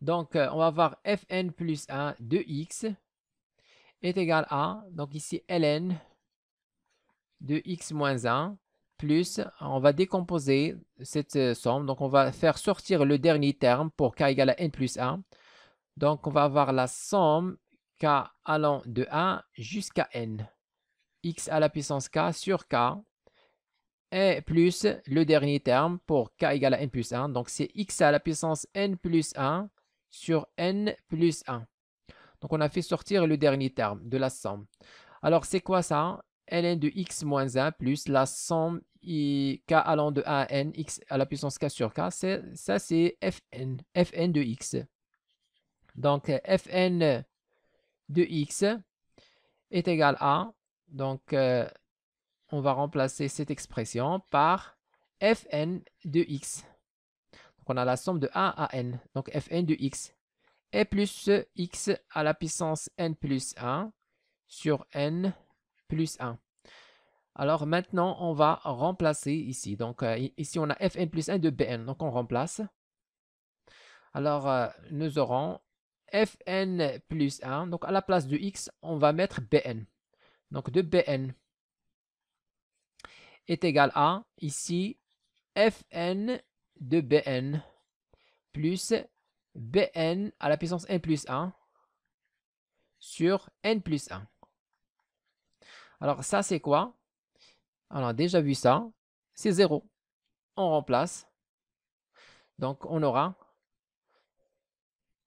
donc euh, on va avoir fn plus 1 de x est égal à, donc ici ln de x moins 1 plus, on va décomposer cette euh, somme. Donc, on va faire sortir le dernier terme pour k égale à n plus 1. Donc, on va avoir la somme k allant de 1 jusqu'à n. x à la puissance k sur k et plus le dernier terme pour k égale à n plus 1. Donc, c'est x à la puissance n plus 1 sur n plus 1. Donc, on a fait sortir le dernier terme de la somme. Alors, c'est quoi ça ln de x moins 1 plus la somme k allant de a à n, x à la puissance k sur k, ça c'est fn, fn de x. Donc fn de x est égal à, donc euh, on va remplacer cette expression par fn de x. Donc on a la somme de a à n, donc fn de x est plus x à la puissance n plus 1 sur n plus 1. Alors maintenant, on va remplacer ici. Donc euh, ici, on a Fn plus 1 de Bn. Donc on remplace. Alors euh, nous aurons Fn plus 1. Donc à la place de x, on va mettre Bn. Donc de Bn est égal à ici Fn de Bn plus Bn à la puissance n plus 1 sur n plus 1. Alors ça, c'est quoi On a déjà vu ça. C'est 0. On remplace. Donc, on aura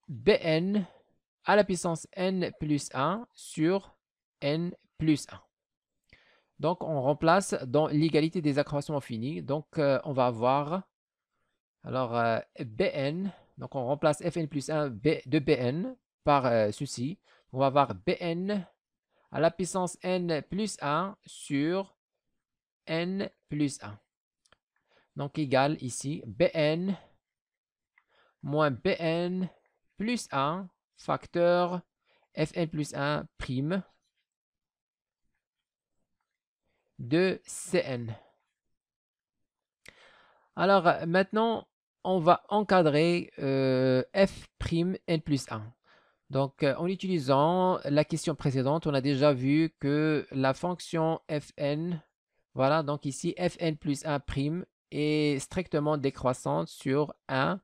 Bn à la puissance n plus 1 sur n plus 1. Donc, on remplace dans l'égalité des accroissements finis. Donc, euh, on va avoir alors euh, Bn. Donc, on remplace Fn plus 1 de Bn par euh, ceci. On va avoir Bn à la puissance n plus 1 sur n plus 1. Donc, égale ici bn moins bn plus 1 facteur fn plus 1 prime de cn. Alors, euh, maintenant, on va encadrer euh, f prime n plus 1. Donc, euh, en utilisant la question précédente, on a déjà vu que la fonction fn, voilà, donc ici, fn plus 1 prime est strictement décroissante sur 1,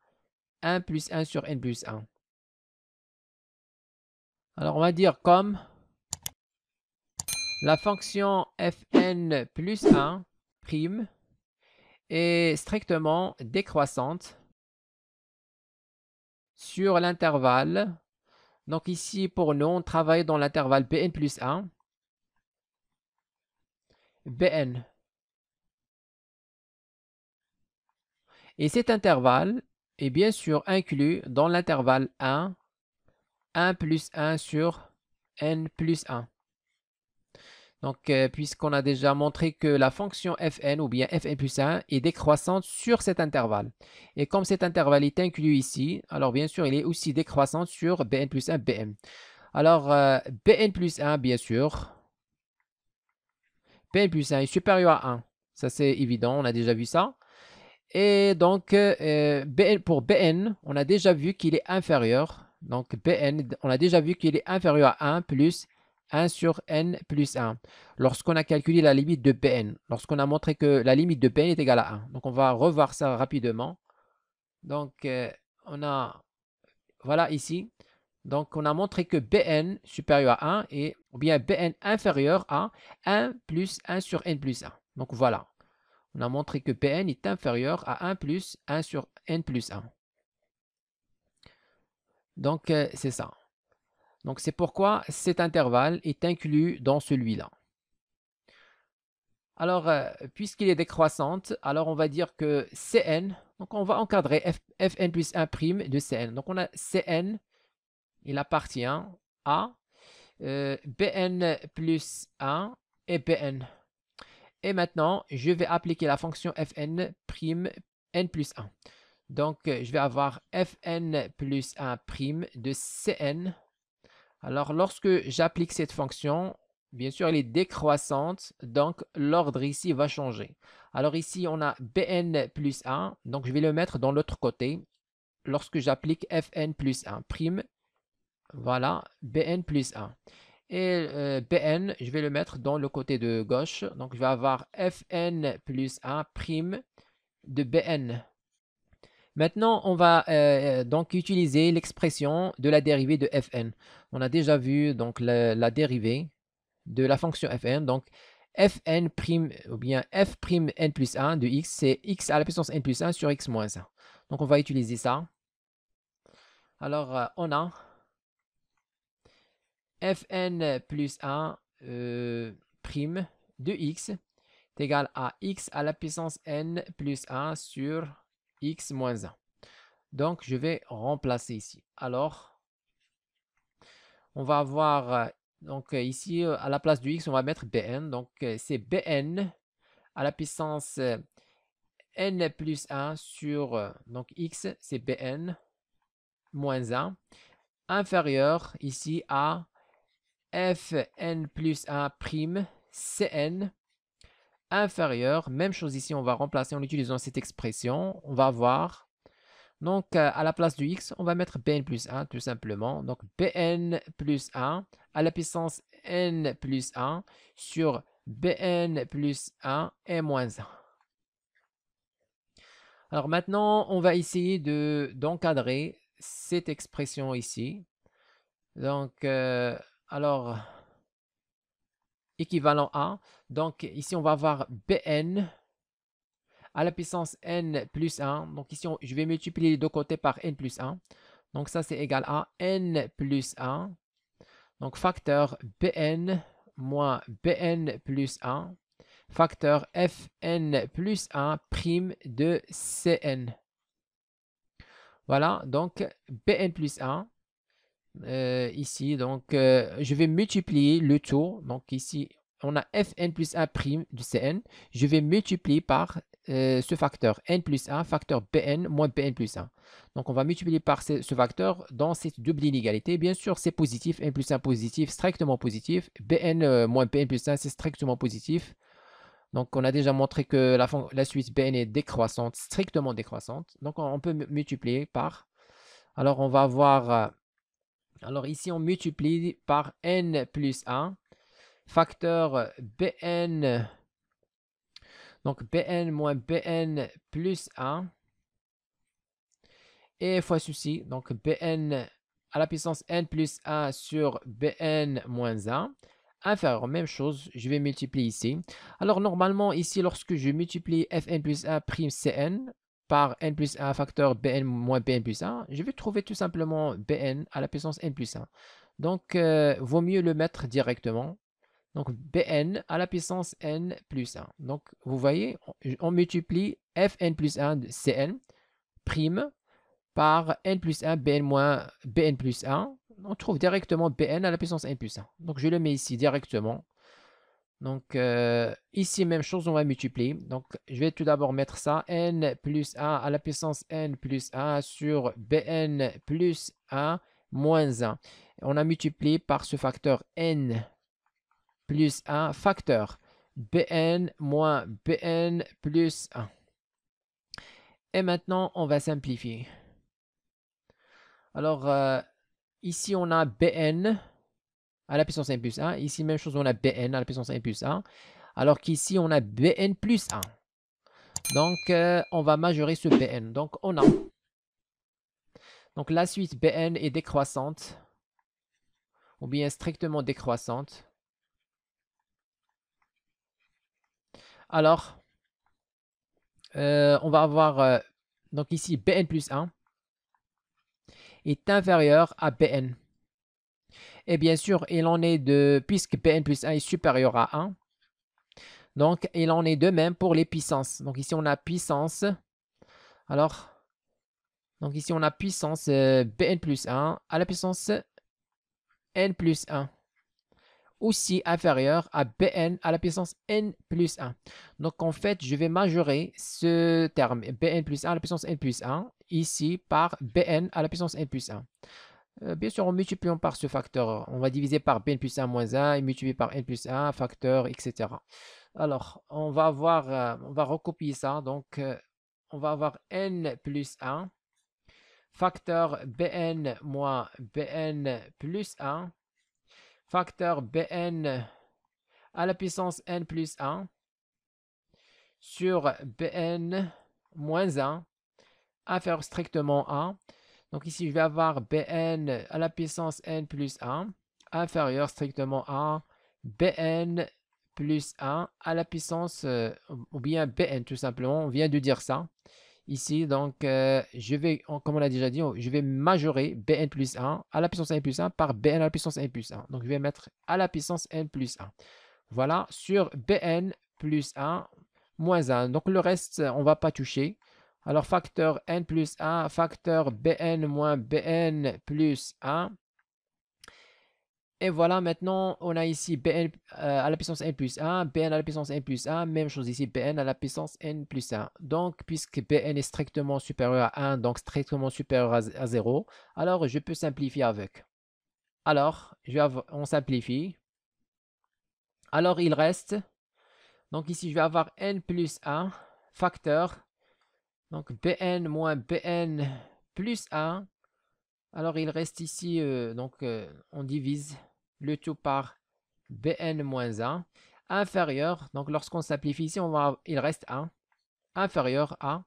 1 plus 1 sur n plus 1. Alors, on va dire comme la fonction fn plus 1 prime est strictement décroissante sur l'intervalle donc ici, pour nous, on travaille dans l'intervalle Bn plus 1. Bn. Et cet intervalle est bien sûr inclus dans l'intervalle 1, 1 plus 1 sur n plus 1. Donc, euh, puisqu'on a déjà montré que la fonction fn ou bien fn plus 1 est décroissante sur cet intervalle. Et comme cet intervalle est inclus ici, alors bien sûr, il est aussi décroissant sur bn plus 1, bm. Alors, euh, bn plus 1, bien sûr, bn plus 1 est supérieur à 1. Ça, c'est évident, on a déjà vu ça. Et donc, euh, pour bn, on a déjà vu qu'il est inférieur. Donc, bn, on a déjà vu qu'il est inférieur à 1 plus 1 sur n plus 1. Lorsqu'on a calculé la limite de Pn, lorsqu'on a montré que la limite de Pn est égale à 1. Donc, on va revoir ça rapidement. Donc, euh, on a, voilà ici. Donc, on a montré que Bn supérieur à 1 et, ou bien Bn inférieur à 1 plus 1 sur n plus 1. Donc, voilà. On a montré que Pn est inférieur à 1 plus 1 sur n plus 1. Donc, euh, c'est ça. Donc, c'est pourquoi cet intervalle est inclus dans celui-là. Alors, euh, puisqu'il est décroissante, alors on va dire que Cn, donc on va encadrer Fn plus 1' de Cn. Donc, on a Cn, il appartient à euh, Bn plus 1 et Bn. Et maintenant, je vais appliquer la fonction Fn prime n plus 1. Donc, euh, je vais avoir Fn plus 1 prime de Cn alors, lorsque j'applique cette fonction, bien sûr, elle est décroissante, donc l'ordre ici va changer. Alors ici, on a bn plus 1, donc je vais le mettre dans l'autre côté. Lorsque j'applique fn plus 1 prime, voilà, bn plus 1. Et euh, bn, je vais le mettre dans le côté de gauche, donc je vais avoir fn plus 1 prime de bn. Maintenant, on va euh, euh, donc utiliser l'expression de la dérivée de fn on a déjà vu donc la, dérivée de la fonction fn. Donc, fn' prime ou bien f n plus 1 de x, c'est x à la puissance n plus 1 sur x moins 1. Donc, on va utiliser ça. Alors, euh, on a fn plus 1 euh, prime de x est égal à x à la puissance n plus 1 sur x moins 1. Donc, je vais remplacer ici. Alors, on va avoir euh, donc euh, ici euh, à la place du x on va mettre bn donc c'est bn à la puissance n plus 1 sur donc x c'est bn moins 1 inférieur ici à fn plus 1 prime cn inférieur même chose ici on va remplacer en utilisant cette expression on va voir donc, euh, à la place du x, on va mettre bn plus 1, tout simplement. Donc, bn plus 1 à la puissance n plus 1 sur bn plus 1 et moins 1. Alors maintenant, on va essayer d'encadrer cette expression ici. Donc, euh, alors, équivalent à. Donc ici, on va avoir bn à la puissance n plus 1. Donc ici, je vais multiplier les deux côtés par n plus 1. Donc ça, c'est égal à n plus 1. Donc facteur bn moins bn plus 1 facteur fn plus 1 prime de cn. Voilà, donc bn plus 1. Euh, ici, donc euh, je vais multiplier le tout. Donc ici, on a fn plus 1 prime de cn. Je vais multiplier par euh, ce facteur n plus 1, facteur bn moins bn plus 1. Donc on va multiplier par ce, facteur dans cette double inégalité. Bien sûr, c'est positif, n plus 1 positif, strictement positif. bn euh, moins bn plus 1, c'est strictement positif. Donc on a déjà montré que la, suite bn est décroissante, strictement décroissante. Donc on, peut multiplier par. Alors on va voir... Euh, alors ici on multiplie par n plus 1, facteur bn donc Bn moins Bn plus 1. Et fois ceci, donc Bn à la puissance n plus 1 sur Bn moins 1 inférieur. Même chose, je vais multiplier ici. Alors normalement ici, lorsque je multiplie Fn plus 1 prime Cn par n plus 1 facteur Bn moins Bn plus 1, je vais trouver tout simplement Bn à la puissance n plus 1. Donc, euh, vaut mieux le mettre directement donc Bn à la puissance n plus 1. Donc vous voyez, on, multiplie Fn plus 1 de Cn prime par n plus 1, Bn moins Bn plus 1. On trouve directement Bn à la puissance n plus 1. Donc je le mets ici directement. Donc euh, ici, même chose, on va multiplier. Donc je vais tout d'abord mettre ça, n plus 1 à la puissance n plus 1 sur Bn plus 1 moins 1. On a multiplié par ce facteur n plus 1 facteur Bn moins Bn plus 1. Et maintenant, on va simplifier. Alors, euh, ici, on a Bn à la puissance 1 plus 1. Ici, même chose, on a Bn à la puissance 1 plus 1. Alors qu'ici, on a Bn plus 1. Donc, euh, on va majorer ce Bn. Donc, on a. Donc, la suite Bn est décroissante. Ou bien strictement décroissante. Alors, euh, on va avoir, euh, donc ici, Bn plus 1 est inférieur à Bn. Et bien sûr, il en est de, puisque Bn plus 1 est supérieur à 1, donc il en est de même pour les puissances. Donc ici, on a puissance, alors, donc ici, on a puissance euh, Bn plus 1 à la puissance n plus 1 aussi inférieur à Bn à la puissance n plus 1. Donc en fait, je vais majorer ce terme Bn plus 1 à la puissance n plus 1 ici par Bn à la puissance n plus 1. Euh, bien sûr, en multipliant par ce facteur, on va diviser par Bn plus 1 moins 1 et multiplier par n plus 1, facteur, etc. Alors, on va avoir, euh, on va recopier ça. Donc, euh, on va avoir n plus 1 facteur Bn moins Bn plus 1 facteur Bn à la puissance n plus 1 sur Bn moins 1 inférieur strictement à 1. Donc ici, je vais avoir Bn à la puissance n plus 1 inférieur strictement à Bn plus 1 à la puissance, euh, ou bien Bn tout simplement, on vient de dire ça ici. Donc, euh, je vais, comme on l'a déjà dit, je vais majorer Bn plus 1 à la puissance n plus 1 par Bn à la puissance n plus 1. Donc, je vais mettre à la puissance n plus 1. Voilà, sur Bn plus 1 moins 1. Donc, le reste, on ne va pas toucher. Alors, facteur n plus 1, facteur Bn moins Bn plus 1 et voilà, maintenant, on a ici Bn euh, à la puissance n plus 1, Bn à la puissance n plus 1, même chose ici, Bn à la puissance n plus 1. Donc, puisque Bn est strictement supérieur à 1, donc strictement supérieur à, 0, alors je peux simplifier avec. Alors, je vais on simplifie. Alors, il reste, donc ici, je vais avoir n plus 1 facteur, donc Bn moins Bn plus 1. Alors, il reste ici, euh, donc euh, on divise le tout par bn-1 inférieur, donc lorsqu'on simplifie ici, on va, il reste 1, inférieur à,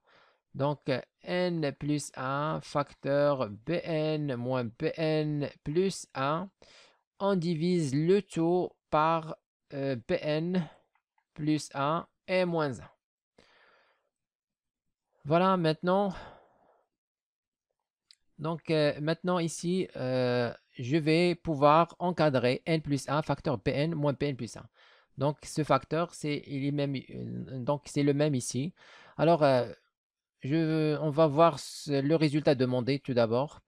donc n plus 1 facteur bn moins bn plus 1, on divise le tout par euh, bn plus 1 et moins 1. Voilà, maintenant, donc euh, maintenant ici, euh, je vais pouvoir encadrer n plus 1 facteur bn moins pn plus 1. Donc ce facteur, euh, c'est le même ici. Alors, on va voir le résultat demandé tout d'abord.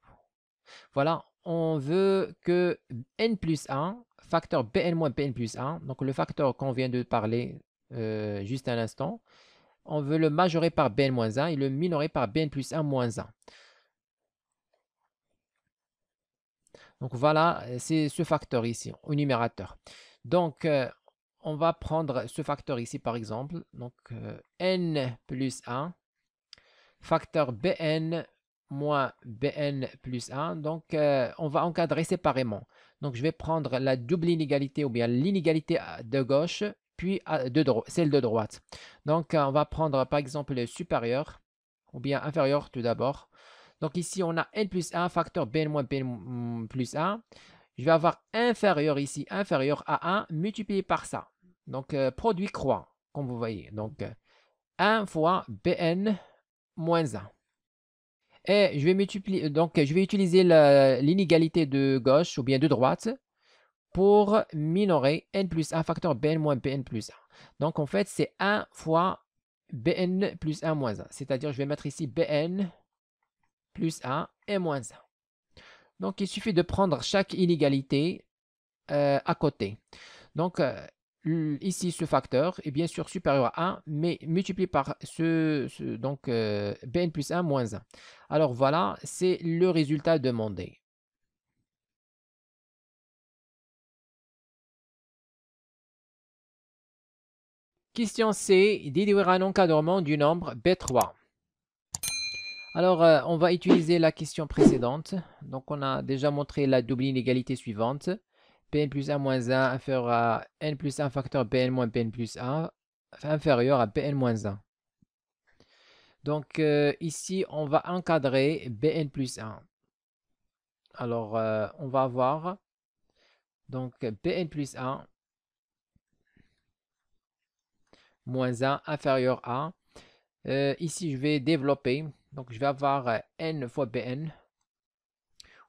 Voilà, on veut que n plus 1, facteur bn moins pn plus 1, donc le facteur qu'on vient de parler juste à instant, on veut le majorer par bn moins 1 et le minorer par bn plus 1 moins 1. Donc voilà, c'est ce facteur ici, au numérateur. Donc, euh, on va prendre ce facteur ici, par exemple. Donc, euh, n plus 1, facteur bn moins bn plus 1. Donc, euh, on va encadrer séparément. Donc, je vais prendre la double inégalité ou bien l'inégalité de gauche, puis de celle de droite. Donc, on va prendre, par exemple, le supérieur ou bien inférieur tout d'abord. Donc ici, on a n plus 1, facteur bn moins bn plus 1. Je vais avoir inférieur ici, inférieur à 1, multiplié par ça. Donc, euh, produit croix, comme vous voyez. Donc, 1 euh, fois bn moins 1. Et je vais, multiplier, euh, donc, je vais utiliser l'inégalité de gauche ou bien de droite pour minorer n plus 1 facteur bn moins bn plus 1. Donc, en fait, c'est 1 fois bn plus 1 moins 1. C'est-à-dire, je vais mettre ici bn plus 1 et moins 1. Donc, il suffit de prendre chaque inégalité euh, à côté. Donc, euh, ici, ce facteur est bien sûr supérieur à 1, mais multiplié par ce, donc euh, bn plus 1 moins 1. Alors voilà, c'est le résultat demandé. Question C, déduire un encadrement du nombre B3. Alors, euh, on va utiliser la question précédente. Donc, on a déjà montré la double inégalité suivante. Pn plus 1 moins 1 inférieur à n plus 1 facteur Pn moins Pn plus 1 inférieur à Pn moins 1. Donc, euh, ici, on va encadrer Pn plus 1. Alors, euh, on va avoir donc Pn plus 1 moins 1 inférieur à. ici, je vais développer donc, je vais avoir euh, n fois bn,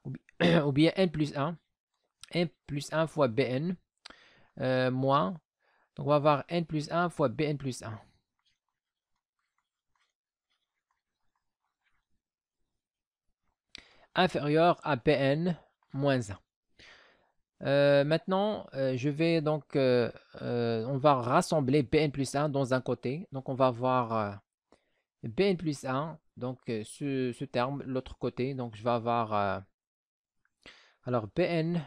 ou bien n plus 1, n plus 1 fois bn, euh, moins, donc on va avoir n plus 1 fois bn plus 1. inférieur à bn moins 1. Euh, maintenant, je vais donc, on va rassembler Bn plus 1 dans un côté. Donc, on va avoir Bn plus 1 donc, euh, ce, terme, l'autre côté, donc je vais avoir euh, alors Bn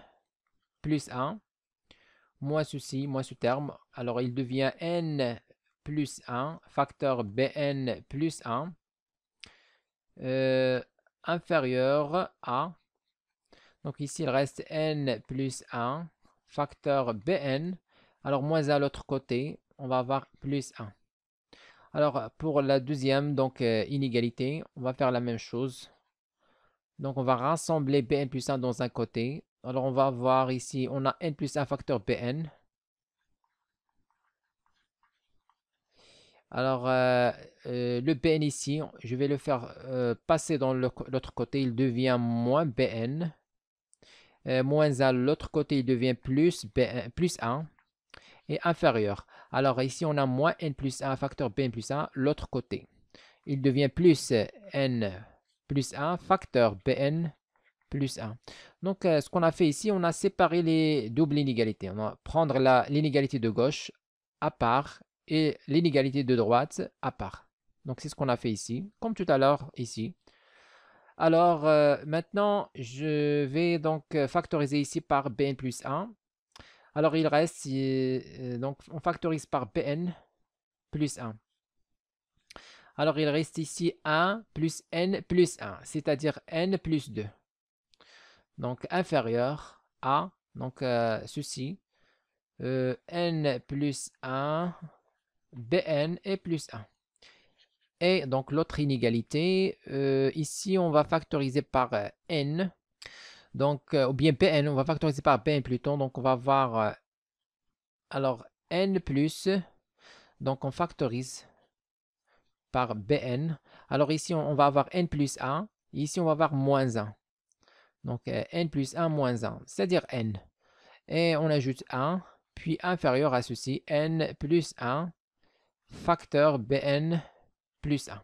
plus 1 moins ceci, moins ce terme. Alors, il devient n plus 1, facteur Bn plus 1 euh, inférieur à, donc ici il reste n plus 1, facteur Bn, alors moins à l'autre côté, on va avoir plus 1. Alors, euh, pour la deuxième, donc euh, inégalité, on va faire la même chose. Donc, on va rassembler Bn plus 1 dans un côté. Alors, on va voir ici, on a n plus 1 facteur Bn. Alors, euh, le Bn ici, je vais le faire passer dans l'autre côté. Il devient moins Bn. moins 1, l'autre côté, il devient plus, BN, plus 1 est inférieur. Alors ici, on a moins n plus 1 facteur bn plus 1, l'autre côté. Il devient plus n plus 1 facteur bn plus 1. Donc, euh, ce qu'on a fait ici, on a séparé les doubles inégalités. On va prendre l'inégalité de gauche à part et l'inégalité de droite à part. Donc, c'est ce qu'on a fait ici, comme tout à l'heure ici. Alors, euh, maintenant, je vais donc euh, factoriser ici par bn plus 1. Alors il reste, euh, donc on factorise par BN plus 1. Alors il reste ici 1 plus n plus 1, c'est-à-dire n plus 2. Donc inférieur à, donc euh, ceci, euh, n plus 1, bn et plus 1. Et donc l'autre inégalité, ici on va factoriser par n, donc, euh, ou bien Pn, on va factoriser par Pn Pluton. Donc, on va avoir, euh, alors, n plus, donc on factorise par Bn. Alors ici, on, va avoir n plus 1. Ici, on va avoir moins 1. Donc, euh, n plus 1 moins 1, c'est-à-dire n. Et on ajoute 1, puis inférieur à ceci, n plus 1, facteur Bn plus 1.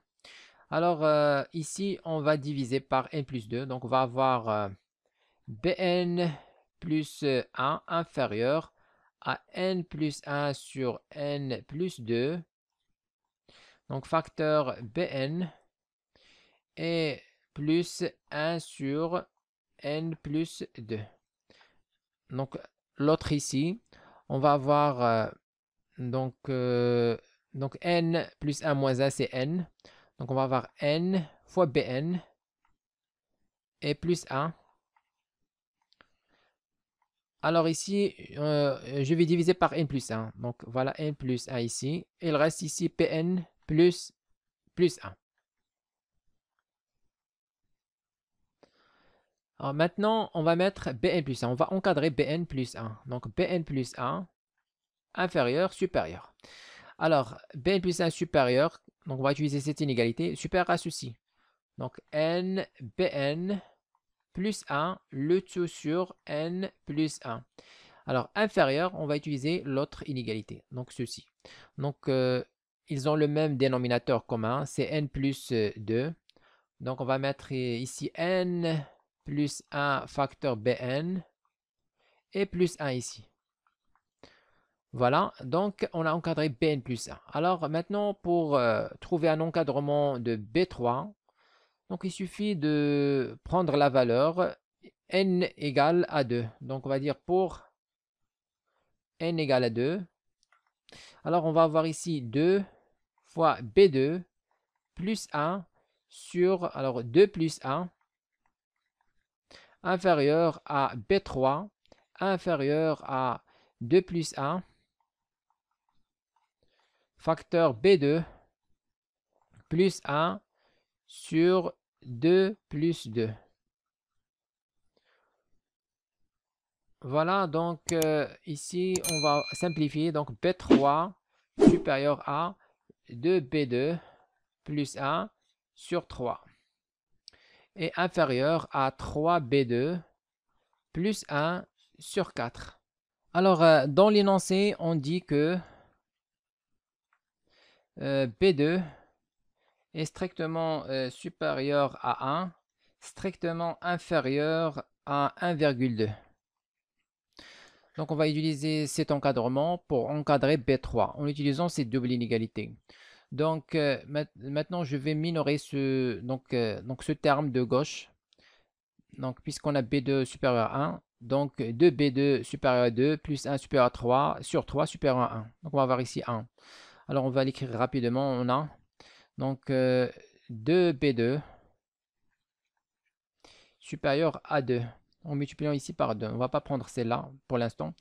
Alors, ici, on va diviser par n plus 2. Donc, on va avoir Bn plus 1 inférieur à n plus 1 sur n plus 2. Donc facteur Bn est plus 1 sur n plus 2. Donc l'autre ici, on va avoir euh, donc, euh, donc n plus 1 moins 1 c'est n. Donc on va avoir n fois Bn et plus 1 alors ici, euh, je vais diviser par n plus 1. Donc voilà n plus 1 ici. Il reste ici Pn plus, 1. Alors maintenant, on va mettre Bn plus 1. On va encadrer Bn plus 1. Donc Bn plus 1, inférieur, supérieur. Alors, Bn plus 1 supérieur, donc on va utiliser cette inégalité, Super, à ceci. Donc n, Bn plus 1, le tout sur n plus 1. Alors, inférieur, on va utiliser l'autre inégalité, donc ceci. Donc, euh, ils ont le même dénominateur commun, c'est n plus 2. Donc, on va mettre ici n plus 1 facteur bn et plus 1 ici. Voilà, donc on a encadré bn plus 1. Alors maintenant, pour euh, trouver un encadrement de b3, donc, il suffit de prendre la valeur n égale à 2. Donc, on va dire pour n égale à 2. Alors, on va avoir ici 2 fois b2 plus 1 sur, alors 2 plus 1 inférieur à b3 inférieur à 2 plus 1 facteur b2 plus 1 sur 2 plus 2. Voilà, donc euh, ici, on va simplifier. Donc B3 supérieur à 2B2 plus 1 sur 3 et inférieur à 3B2 plus 1 sur 4. Alors, euh, dans l'énoncé, on dit que euh, B2 est strictement euh, supérieur à 1, strictement inférieur à 1,2. Donc on va utiliser cet encadrement pour encadrer B3 en utilisant ces double inégalités. Donc euh, maintenant je vais minorer ce, donc, euh, donc ce terme de gauche. Donc puisqu'on a B2 supérieur à 1, donc 2B2 supérieur à 2 plus 1 supérieur à 3 sur 3 supérieur à 1. Donc on va avoir ici 1. Alors on va l'écrire rapidement, on a donc, 2B2 euh, supérieur à 2. En multipliant ici par 2. On ne va pas prendre celle-là pour l'instant.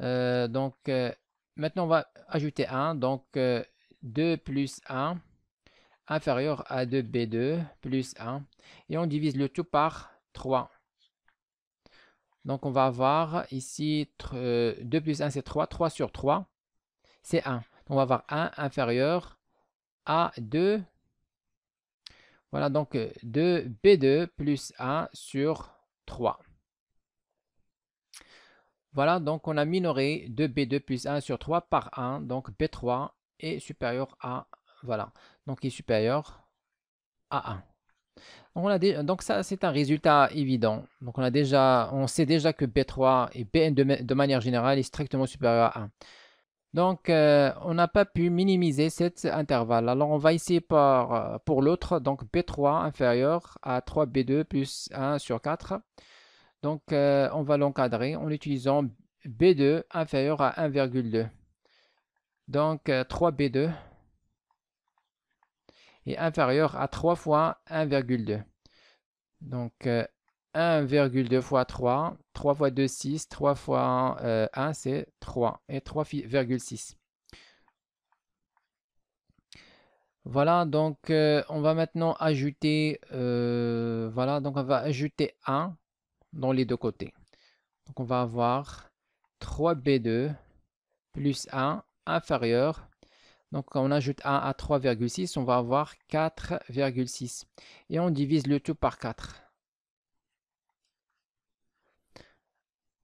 Euh, donc, euh, maintenant, on va ajouter 1. Donc, 2 plus 1 inférieur à 2B2 plus 1. Et on divise le tout par 3. Donc, on va avoir ici 2 plus 1, c'est 3. 3 sur 3, c'est 1. On va avoir 1 inférieur a2. Voilà donc 2 euh, B2 plus 1 sur 3. Voilà, donc on a minoré 2B2 plus 1 sur 3 par 1. Donc B3 est supérieur à, voilà, donc est supérieur à 1. Donc, on a donc ça, c'est un résultat évident. Donc on, a déjà, on sait déjà que B3 et Bn de manière générale est strictement supérieur à 1. Donc, euh, on n'a pas pu minimiser cet intervalle. Alors, on va ici par, euh, pour l'autre, donc B3 inférieur à 3B2 plus 1 sur 4. Donc, euh, on va l'encadrer en utilisant B2 inférieur à 1,2. Donc, 3B2 est inférieur à 3 fois 1,2. Donc, 1,2 fois 3, 3 fois 2, 6, 3 fois 1, euh, c'est 3, et 3,6. Voilà, donc euh, on va maintenant ajouter, euh, voilà, donc on va ajouter 1 dans les deux côtés. Donc on va avoir 3B2 plus 1 inférieur. Donc on ajoute 1 à 3,6, on va avoir 4,6. Et on divise le tout par 4.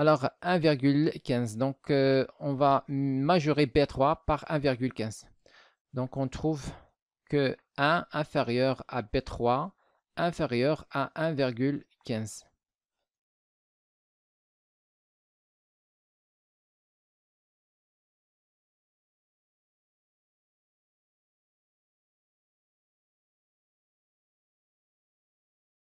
Alors 1,15. Donc euh, on va majorer B3 par 1,15. Donc on trouve que 1 inférieur à B3 inférieur à 1,15.